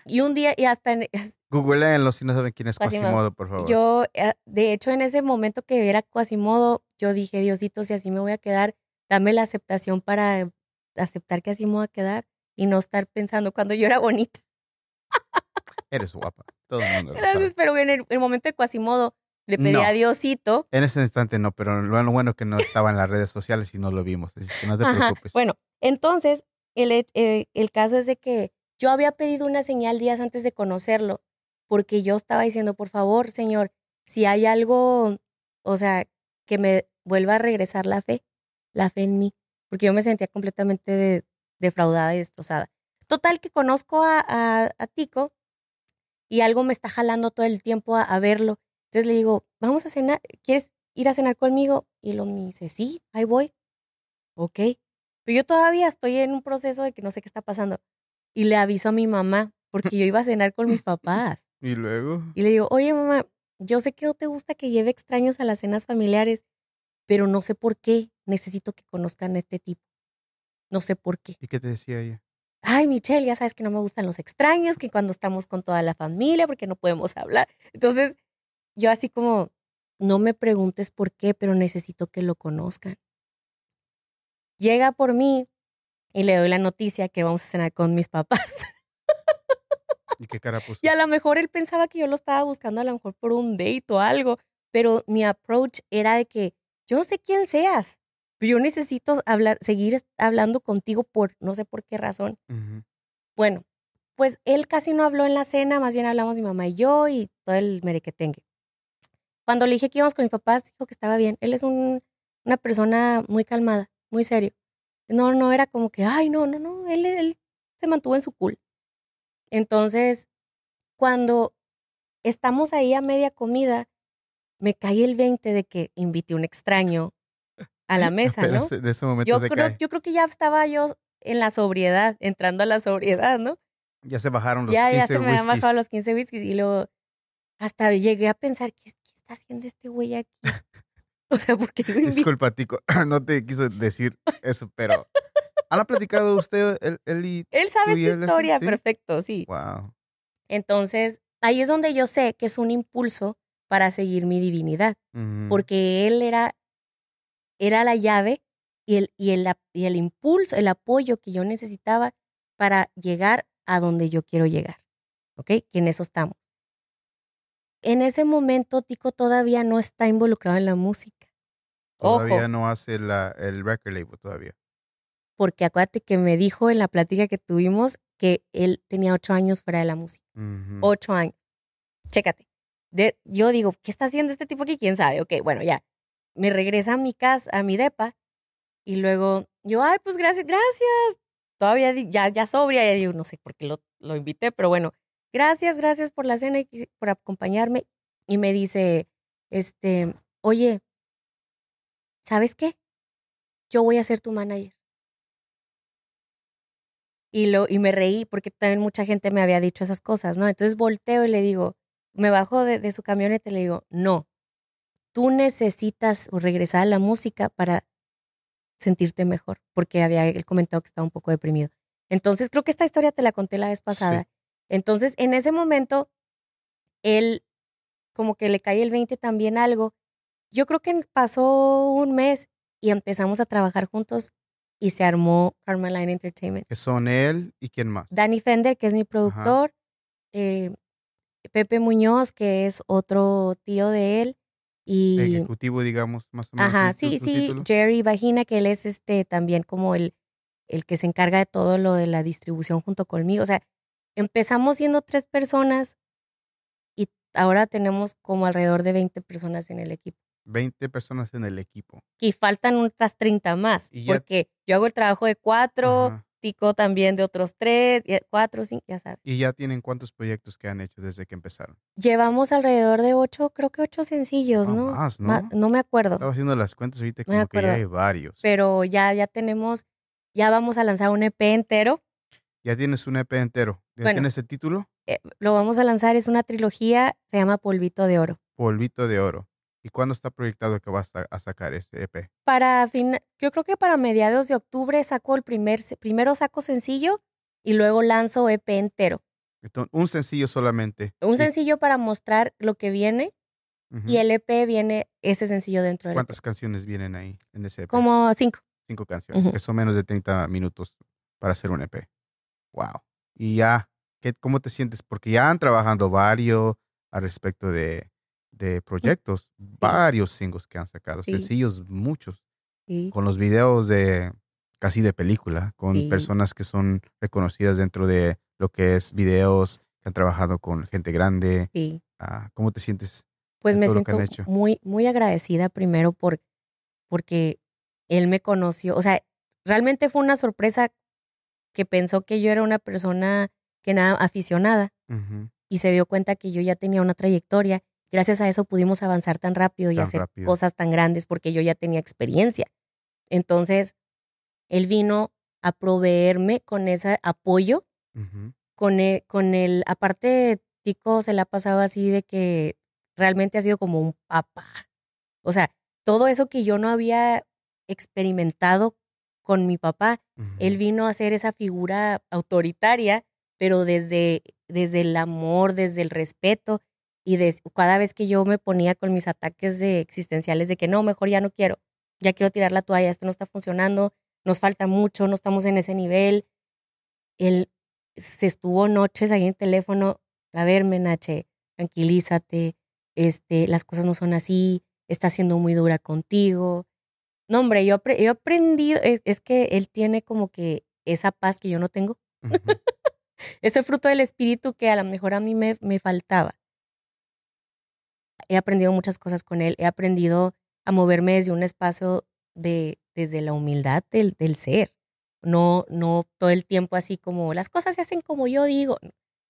Y un día, y hasta en. Googleenlo si no saben quién es Quasimodo, por favor. Yo, eh, de hecho, en ese momento que era Quasimodo, yo dije, Diosito, si así me voy a quedar, dame la aceptación para eh, aceptar que así me voy a quedar y no estar pensando cuando yo era bonita. Eres guapa, todo el mundo. Lo pero en el, el, momento de Quasimodo, le pedí Diosito. En ese instante no, pero lo bueno es que no estaba en las redes sociales y no lo vimos. que no te preocupes. Bueno, entonces, eh, el, caso es de que yo había pedido una señal días antes de conocerlo, porque yo estaba diciendo, por favor, Señor, si hay algo, o sea, que me vuelva a regresar la fe, la fe en mí, porque yo me sentía completamente defraudada y destrozada. Total que conozco a, Tico y algo me está jalando todo el tiempo a verlo entonces le digo, vamos a cenar, ¿quieres ir a cenar conmigo? Y lo me dice, sí, ahí voy. Ok. Pero yo todavía estoy en un proceso de que no sé qué está pasando. Y le aviso a mi mamá, porque yo iba a cenar con mis papás. Y luego. Y le digo, oye mamá, yo sé que no te gusta que lleve extraños a las cenas familiares, pero no sé por qué necesito que conozcan a este tipo. No sé por qué. ¿Y qué te decía ella? Ay, Michelle, ya sabes que no me gustan los extraños, que cuando estamos con toda la familia, porque no podemos hablar. Entonces, yo así como, no me preguntes por qué, pero necesito que lo conozcan. Llega por mí y le doy la noticia que vamos a cenar con mis papás. ¿Y qué cara puso? Y a lo mejor él pensaba que yo lo estaba buscando a lo mejor por un date o algo, pero mi approach era de que yo no sé quién seas, pero yo necesito hablar, seguir hablando contigo por no sé por qué razón. Bueno, pues él casi no habló en la cena, más bien hablamos mi mamá y yo y todo el merequetengue. Cuando le dije que íbamos con mis papás, dijo que estaba bien. Él es una persona muy calmada, muy serio. No, no era como que, ay, no, no, no, él, él se mantuvo en su cool. Entonces, cuando estamos ahí a media comida, me caí el 20 de que invité un extraño a la mesa, ¿no? ese momento yo, creo, yo creo que ya estaba yo en la sobriedad, entrando a la sobriedad, ¿no? Ya se bajaron los ya, 15 Ya se me han bajado los 15 whiskies y luego hasta llegué a pensar, que está haciendo este güey aquí? O sea, porque Disculpa, no te quiso decir eso, pero ¿ha platicado usted, él, él Él sabe su historia, perfecto, sí. Wow. Entonces, ahí es donde yo sé que es un impulso para seguir mi divinidad, porque él era, era la llave y el, y, el, y el impulso, el apoyo que yo necesitaba para llegar a donde yo quiero llegar, ¿ok? Que en eso estamos. En ese momento Tico todavía no está involucrado en la música. Todavía no hace la, el record label todavía. Porque acuérdate que me dijo en la plática que tuvimos que él tenía ocho años fuera de la música. Ocho años. Chécate. yo digo, ¿qué está haciendo este tipo aquí? ¿Quién sabe? Ok, bueno, ya. Me regresa a mi casa, a mi depa, y luego yo, ay, pues gracias, gracias. Todavía ya, ya sobria, ya digo, no sé por qué lo, lo invité, pero bueno, gracias, gracias por la cena y por acompañarme. Y me dice, este, oye, ¿sabes qué? Yo voy a ser tu manager. Y, lo, y me reí porque también mucha gente me había dicho esas cosas, ¿no? Entonces volteo y le digo, me bajo de, su camión y le digo, no, tú necesitas regresar a la música para sentirte mejor, porque había él comentado que estaba un poco deprimido. Entonces creo que esta historia te la conté la vez pasada. Entonces, en ese momento, él como que le cae el 20 también algo. Yo creo que pasó un mes y empezamos a trabajar juntos y se armó Carmeline Entertainment. Que son él y quién más. Danny Fender, que es mi productor, eh, Pepe Muñoz, que es otro tío de él. Y, Ejecutivo, digamos, más o menos. Ajá, sí, sí. Jerry Vagina, que él es este también como el, el que se encarga de todo lo de la distribución junto conmigo. O sea, Empezamos siendo tres personas y ahora tenemos como alrededor de 20 personas en el equipo. 20 personas en el equipo. Y faltan otras 30 más, porque yo hago el trabajo de cuatro, Tico también de otros tres, cuatro, cinco, ya sabes. ¿Y ya tienen cuántos proyectos que han hecho desde que empezaron? Llevamos alrededor de ocho, creo que ocho sencillos, ¿no? ¿no? Más, ¿no? no me acuerdo. Estaba haciendo las cuentas ahorita como que ya hay varios. Pero ya, ya tenemos, ya vamos a lanzar un EP entero. Ya tienes un EP entero. ¿Ya tiene ese título? Eh, lo vamos a lanzar, es una trilogía, se llama Polvito de Oro. Polvito de Oro. ¿Y cuándo está proyectado que vas a, sacar ese EP? Para fin, yo creo que para mediados de octubre saco el primer, primero saco sencillo y luego lanzo EP entero. un sencillo solamente. Un sencillo para mostrar lo que viene y el EP viene ese sencillo dentro del e ¿Cuántas canciones vienen ahí en ese EP? Como cinco. Cinco canciones, que son menos de 30 minutos para hacer un EP. Wow y ya, ¿qué, ¿cómo te sientes? Porque ya han trabajado varios al respecto de, proyectos, varios singles que han sacado, sencillos, muchos, con los videos de casi de película, con personas que son reconocidas dentro de lo que es videos, que han trabajado con gente grande. Ah, ¿Cómo te sientes? Pues me siento muy, muy agradecida primero por, porque él me conoció, o sea, realmente fue una sorpresa que pensó que yo era una persona que nada aficionada y se dio cuenta que yo ya tenía una trayectoria. Gracias a eso pudimos avanzar tan rápido y hacer cosas tan grandes porque yo ya tenía experiencia. Entonces, él vino a proveerme con ese apoyo, con, el, con el, aparte, Tico se la ha pasado así de que realmente ha sido como un papá. O sea, todo eso que yo no había experimentado con mi papá. Él vino a ser esa figura autoritaria, pero desde, desde el amor, desde el respeto. Y cada vez que yo me ponía con mis ataques de existenciales de que no, mejor ya no quiero, ya quiero tirar la toalla, esto no está funcionando, nos falta mucho, no estamos en ese nivel. Él se estuvo noches ahí en el teléfono, a ver, nache, tranquilízate, este, las cosas no son así, está siendo muy dura contigo, no, hombre, yo, he aprendido, es, que él tiene como que esa paz que yo no tengo. Ese fruto del espíritu que a lo mejor a mí me, me faltaba. He aprendido muchas cosas con él. He aprendido a moverme desde un espacio de, desde la humildad del, ser. No, no todo el tiempo así como las cosas se hacen como yo digo.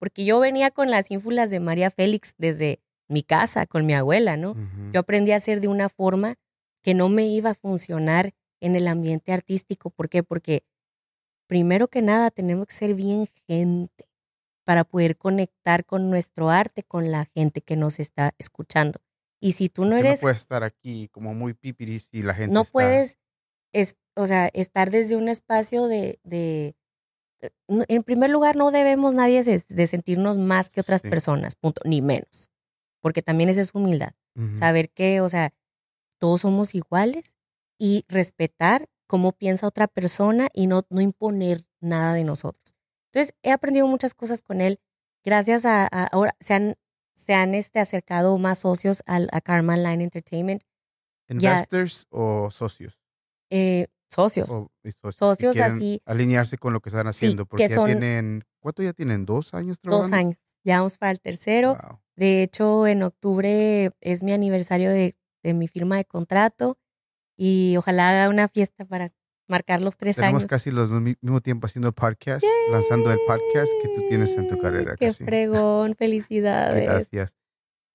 Porque yo venía con las ínfulas de María Félix desde mi casa, con mi abuela, ¿no? Yo aprendí a ser de una forma que no me iba a funcionar en el ambiente artístico. ¿Por qué? Porque primero que nada tenemos que ser bien gente para poder conectar con nuestro arte, con la gente que nos está escuchando. Y si tú no eres... No puedes estar aquí como muy pipiris y la gente... No puedes, o sea, estar desde un espacio de, de... Eh, en primer lugar, no debemos nadie de, sentirnos más que otras personas, punto, ni menos, porque también esa es humildad. Saber que, o sea, todos somos iguales y respetar cómo piensa otra persona y no, no imponer nada de nosotros. Entonces, he aprendido muchas cosas con él. Gracias a, ahora se han, se han este, acercado más socios al, a Karma Line Entertainment. ¿Investors o socios? Eh, socios. socios. así. Alinearse con lo que están haciendo, porque ya tienen, ¿cuánto ya tienen? ¿Dos años trabajando? Dos años. Ya vamos para el tercero. De hecho, en octubre es mi aniversario de de mi firma de contrato y ojalá haga una fiesta para marcar los tres Tenemos años. casi los mismo tiempo haciendo podcast, lanzando el podcast que tú tienes en tu carrera. Qué casi. fregón, felicidades. Gracias.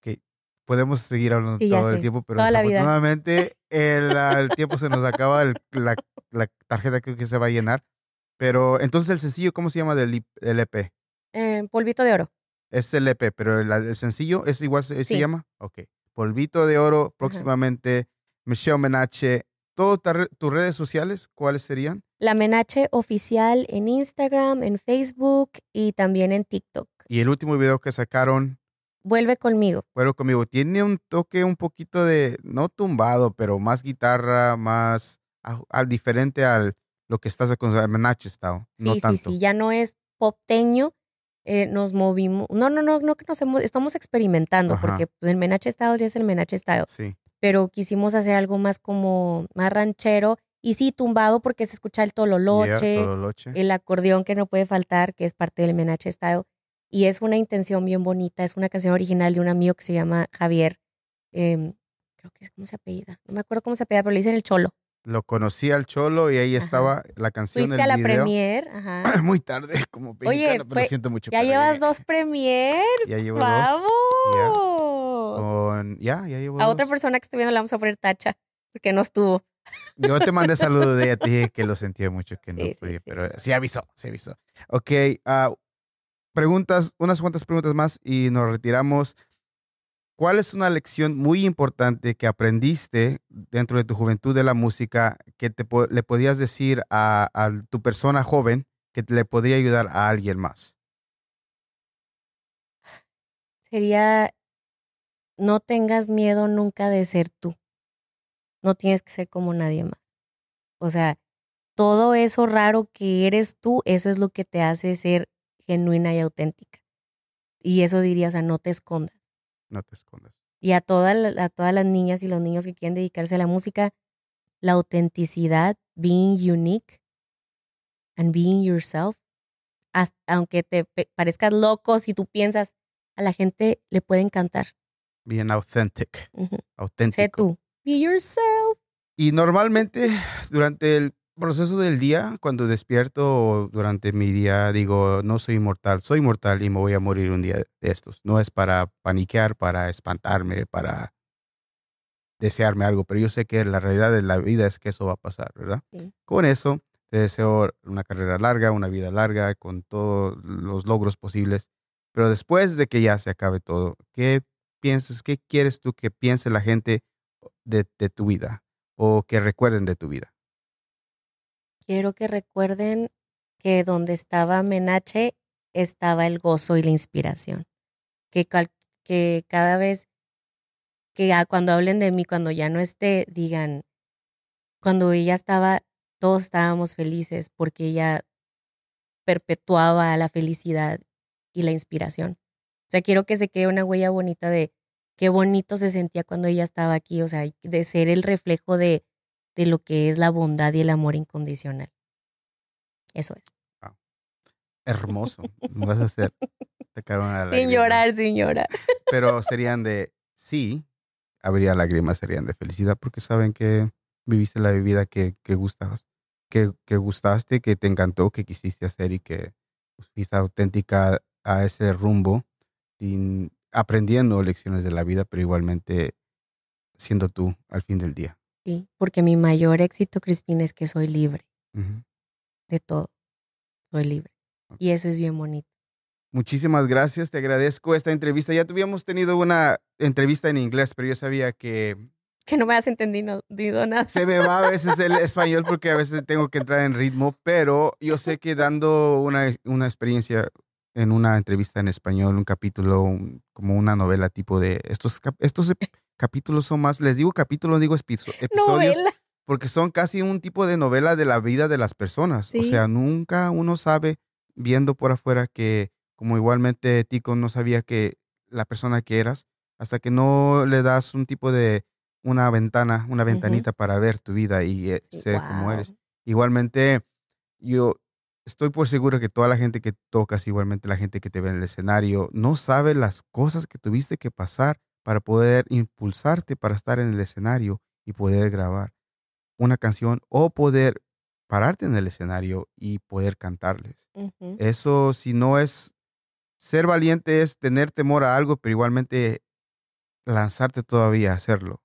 que Podemos seguir hablando todo el tiempo, pero desafortunadamente el, ah, el, tiempo se nos acaba, la, la, tarjeta creo que se va a llenar. Pero entonces el sencillo, ¿cómo se llama del, lp e EP? Eh, polvito de oro. Es el EP, pero el, sencillo es igual, ¿se llama? Ok. Polvito de Oro próximamente, Michelle Menache, todas tus redes sociales, ¿cuáles serían? La Menache Oficial en Instagram, en Facebook y también en TikTok. Y el último video que sacaron. Vuelve conmigo. Vuelve conmigo. Tiene un toque un poquito de, no tumbado, pero más guitarra, más al, diferente al lo que estás acostumbrado, Menache Estado. Sí, no sí, tanto. sí, ya no es popteño, eh, nos movimos. No, no, no, no que nos hemos, estamos experimentando, porque pues, el Menache Estado ya es el Menache Estado, Pero quisimos hacer algo más como más ranchero y sí, tumbado porque se escucha el tololoche, el acordeón que no puede faltar, que es parte del Menache Estado, Y es una intención bien bonita, es una canción original de un amigo que se llama Javier. Em, creo que es como se apellida, no me acuerdo cómo se apellida, pero le dicen el Cholo lo conocí al Cholo y ahí estaba la canción Fuiste a la premier, Ajá. Muy tarde, como mexicano, Oye, pero siento mucho. Ya llevas dos premiers. Ya llevo dos. Ya. ya, ya llevo A otra persona que estoy viendo la vamos a poner tacha, porque no estuvo. Yo te mandé saludos de ella, te dije que lo sentía mucho, que no sí, pero sí avisó, sí avisó. Ok, ah, preguntas, unas cuantas preguntas más y nos retiramos. ¿Cuál es una lección muy importante que aprendiste dentro de tu juventud de la música que te, le podías decir a, tu persona joven que le podría ayudar a alguien más? Sería, no tengas miedo nunca de ser tú. No tienes que ser como nadie más. O sea, todo eso raro que eres tú, eso es lo que te hace ser genuina y auténtica. Y eso diría, o no te escondas no te escondas. Y a, toda a todas las niñas y los niños que quieren dedicarse a la música, la autenticidad, being unique and being yourself, aunque te parezcas loco, si tú piensas, a la gente le puede encantar. Bien authentic. Auténtico. Sé tú. Be yourself. Y normalmente durante el proceso del día, cuando despierto durante mi día, digo, no soy inmortal, soy mortal y me voy a morir un día de estos. No es para paniquear, para espantarme, para desearme algo, pero yo sé que la realidad de la vida es que eso va a pasar, ¿verdad? Con eso, te deseo una carrera larga, una vida larga, con todos los logros posibles, pero después de que ya se acabe todo, ¿qué piensas, qué quieres tú que piense la gente de tu vida o que recuerden de tu vida? quiero que recuerden que donde estaba Menache estaba el gozo y la inspiración. Que, que cada vez que cuando hablen de mí, cuando ya no esté, digan, cuando ella estaba, todos estábamos felices porque ella perpetuaba la felicidad y la inspiración. O sea, quiero que se quede una huella bonita de qué bonito se sentía cuando ella estaba aquí, o sea, de ser el reflejo de de lo que es la bondad y el amor incondicional. Eso es. Hermoso. vas a hacer. Te sin llorar, Pero serían de sí, habría lágrimas, serían de felicidad, porque saben que viviste la vida que, que que, gustaste, que te encantó, que quisiste hacer y que pues, fuiste auténtica a ese rumbo, aprendiendo lecciones de la vida, pero igualmente siendo tú al fin del día. Sí, porque mi mayor éxito, Crispín, es que soy libre de todo. Soy libre. Y eso es bien bonito. Muchísimas gracias, te agradezco esta entrevista. Ya tuvimos tenido una entrevista en inglés, pero yo sabía que... Que no me has entendido nada. Se me va a veces el español porque a veces tengo que entrar en ritmo, pero yo sé que dando una, una experiencia en una entrevista en español un capítulo, como una novela tipo de... Estos, estos capítulos son más, les digo capítulos, digo episodios. Porque son casi un tipo de novela de la vida de las personas. O sea, nunca uno sabe viendo por afuera que, como igualmente Tico no sabía que la persona que eras, hasta que no le das un tipo de, una ventana, una ventanita para ver tu vida y eh, ser eres. Igualmente, yo estoy por seguro que toda la gente que tocas, igualmente la gente que te ve en el escenario, no sabe las cosas que tuviste que pasar para poder impulsarte para estar en el escenario y poder grabar una canción o poder pararte en el escenario y poder cantarles. Eso si no es ser valiente es tener temor a algo, pero igualmente lanzarte todavía a hacerlo.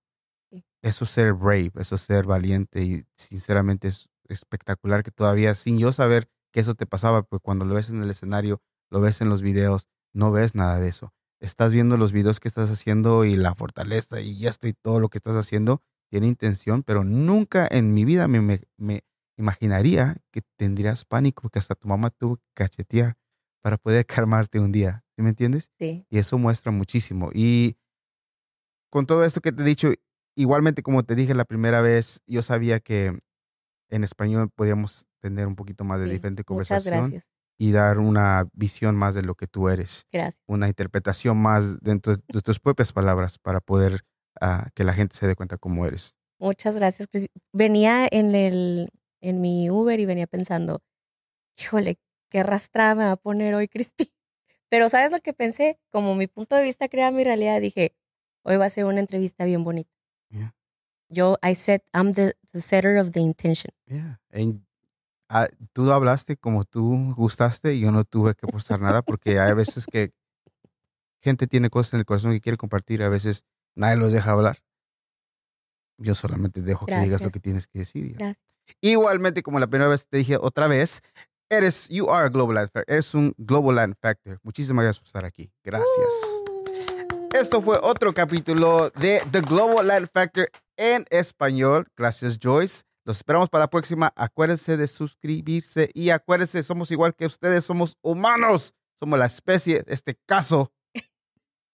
Eso ser brave, eso ser valiente y sinceramente es espectacular que todavía sin yo saber que eso te pasaba, pues cuando lo ves en el escenario, lo ves en los videos, no ves nada de eso. Estás viendo los videos que estás haciendo y la fortaleza y esto estoy todo lo que estás haciendo tiene intención, pero nunca en mi vida me, me, imaginaría que tendrías pánico, que hasta tu mamá tuvo que cachetear para poder calmarte un día. ¿Sí me entiendes? Sí. Y eso muestra muchísimo. Y con todo esto que te he dicho, igualmente como te dije la primera vez, yo sabía que en español podíamos tener un poquito más de diferente conversación. Y dar una visión más de lo que tú eres. Gracias. Una interpretación más dentro de tus propias palabras para poder ah, que la gente se dé cuenta cómo eres. Muchas gracias, Chris. Venía en, el, en mi Uber y venía pensando, híjole, qué rastra me va a poner hoy Cristi. Pero ¿sabes lo que pensé? Como mi punto de vista crea mi realidad, dije, hoy va a ser una entrevista bien bonita. Yo, I said, I'm the, center setter of the intention. Yeah. Ah, tú hablaste como tú gustaste y yo no tuve que forzar nada porque hay veces que gente tiene cosas en el corazón que quiere compartir, a veces nadie los deja hablar. Yo solamente dejo que digas lo que tienes que decir. Igualmente, como la primera vez te dije otra vez, eres, you are global factor. Eres un global land factor. Muchísimas gracias por estar aquí. Gracias. Uh. Esto fue otro capítulo de The Global Land Factor en español. Gracias, Joyce. Los esperamos para la próxima. Acuérdense de suscribirse y acuérdense, somos igual que ustedes, somos humanos. Somos la especie, este caso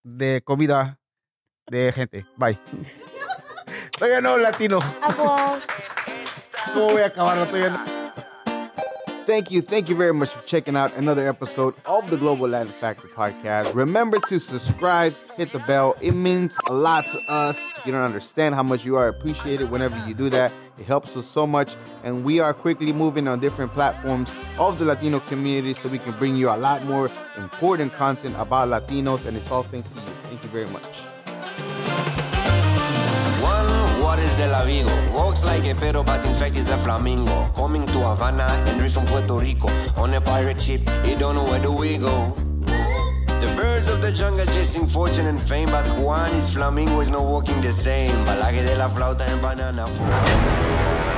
de comida de gente. Bye. no, latino. ¿Cómo voy a acabar. estoy thank you, thank you very much for checking out another episode of the Global Latin Factor podcast. Remember to subscribe, hit the bell. It means a lot to us. You don't understand how much you are appreciated whenever you do that. It helps us so much, and we are quickly moving on different platforms of the Latino community so we can bring you a lot more important content about Latinos, and it's all thanks to you. Thank you very much. de la Vigo. Walks like a pero but in fact he's a flamingo. Coming to Havana, Henry from Puerto Rico. On a pirate ship, he don't know where do we go. The birds of the jungle chasing fortune and fame, but Juan is flamingo is not walking the same. Balague de la flauta and banana.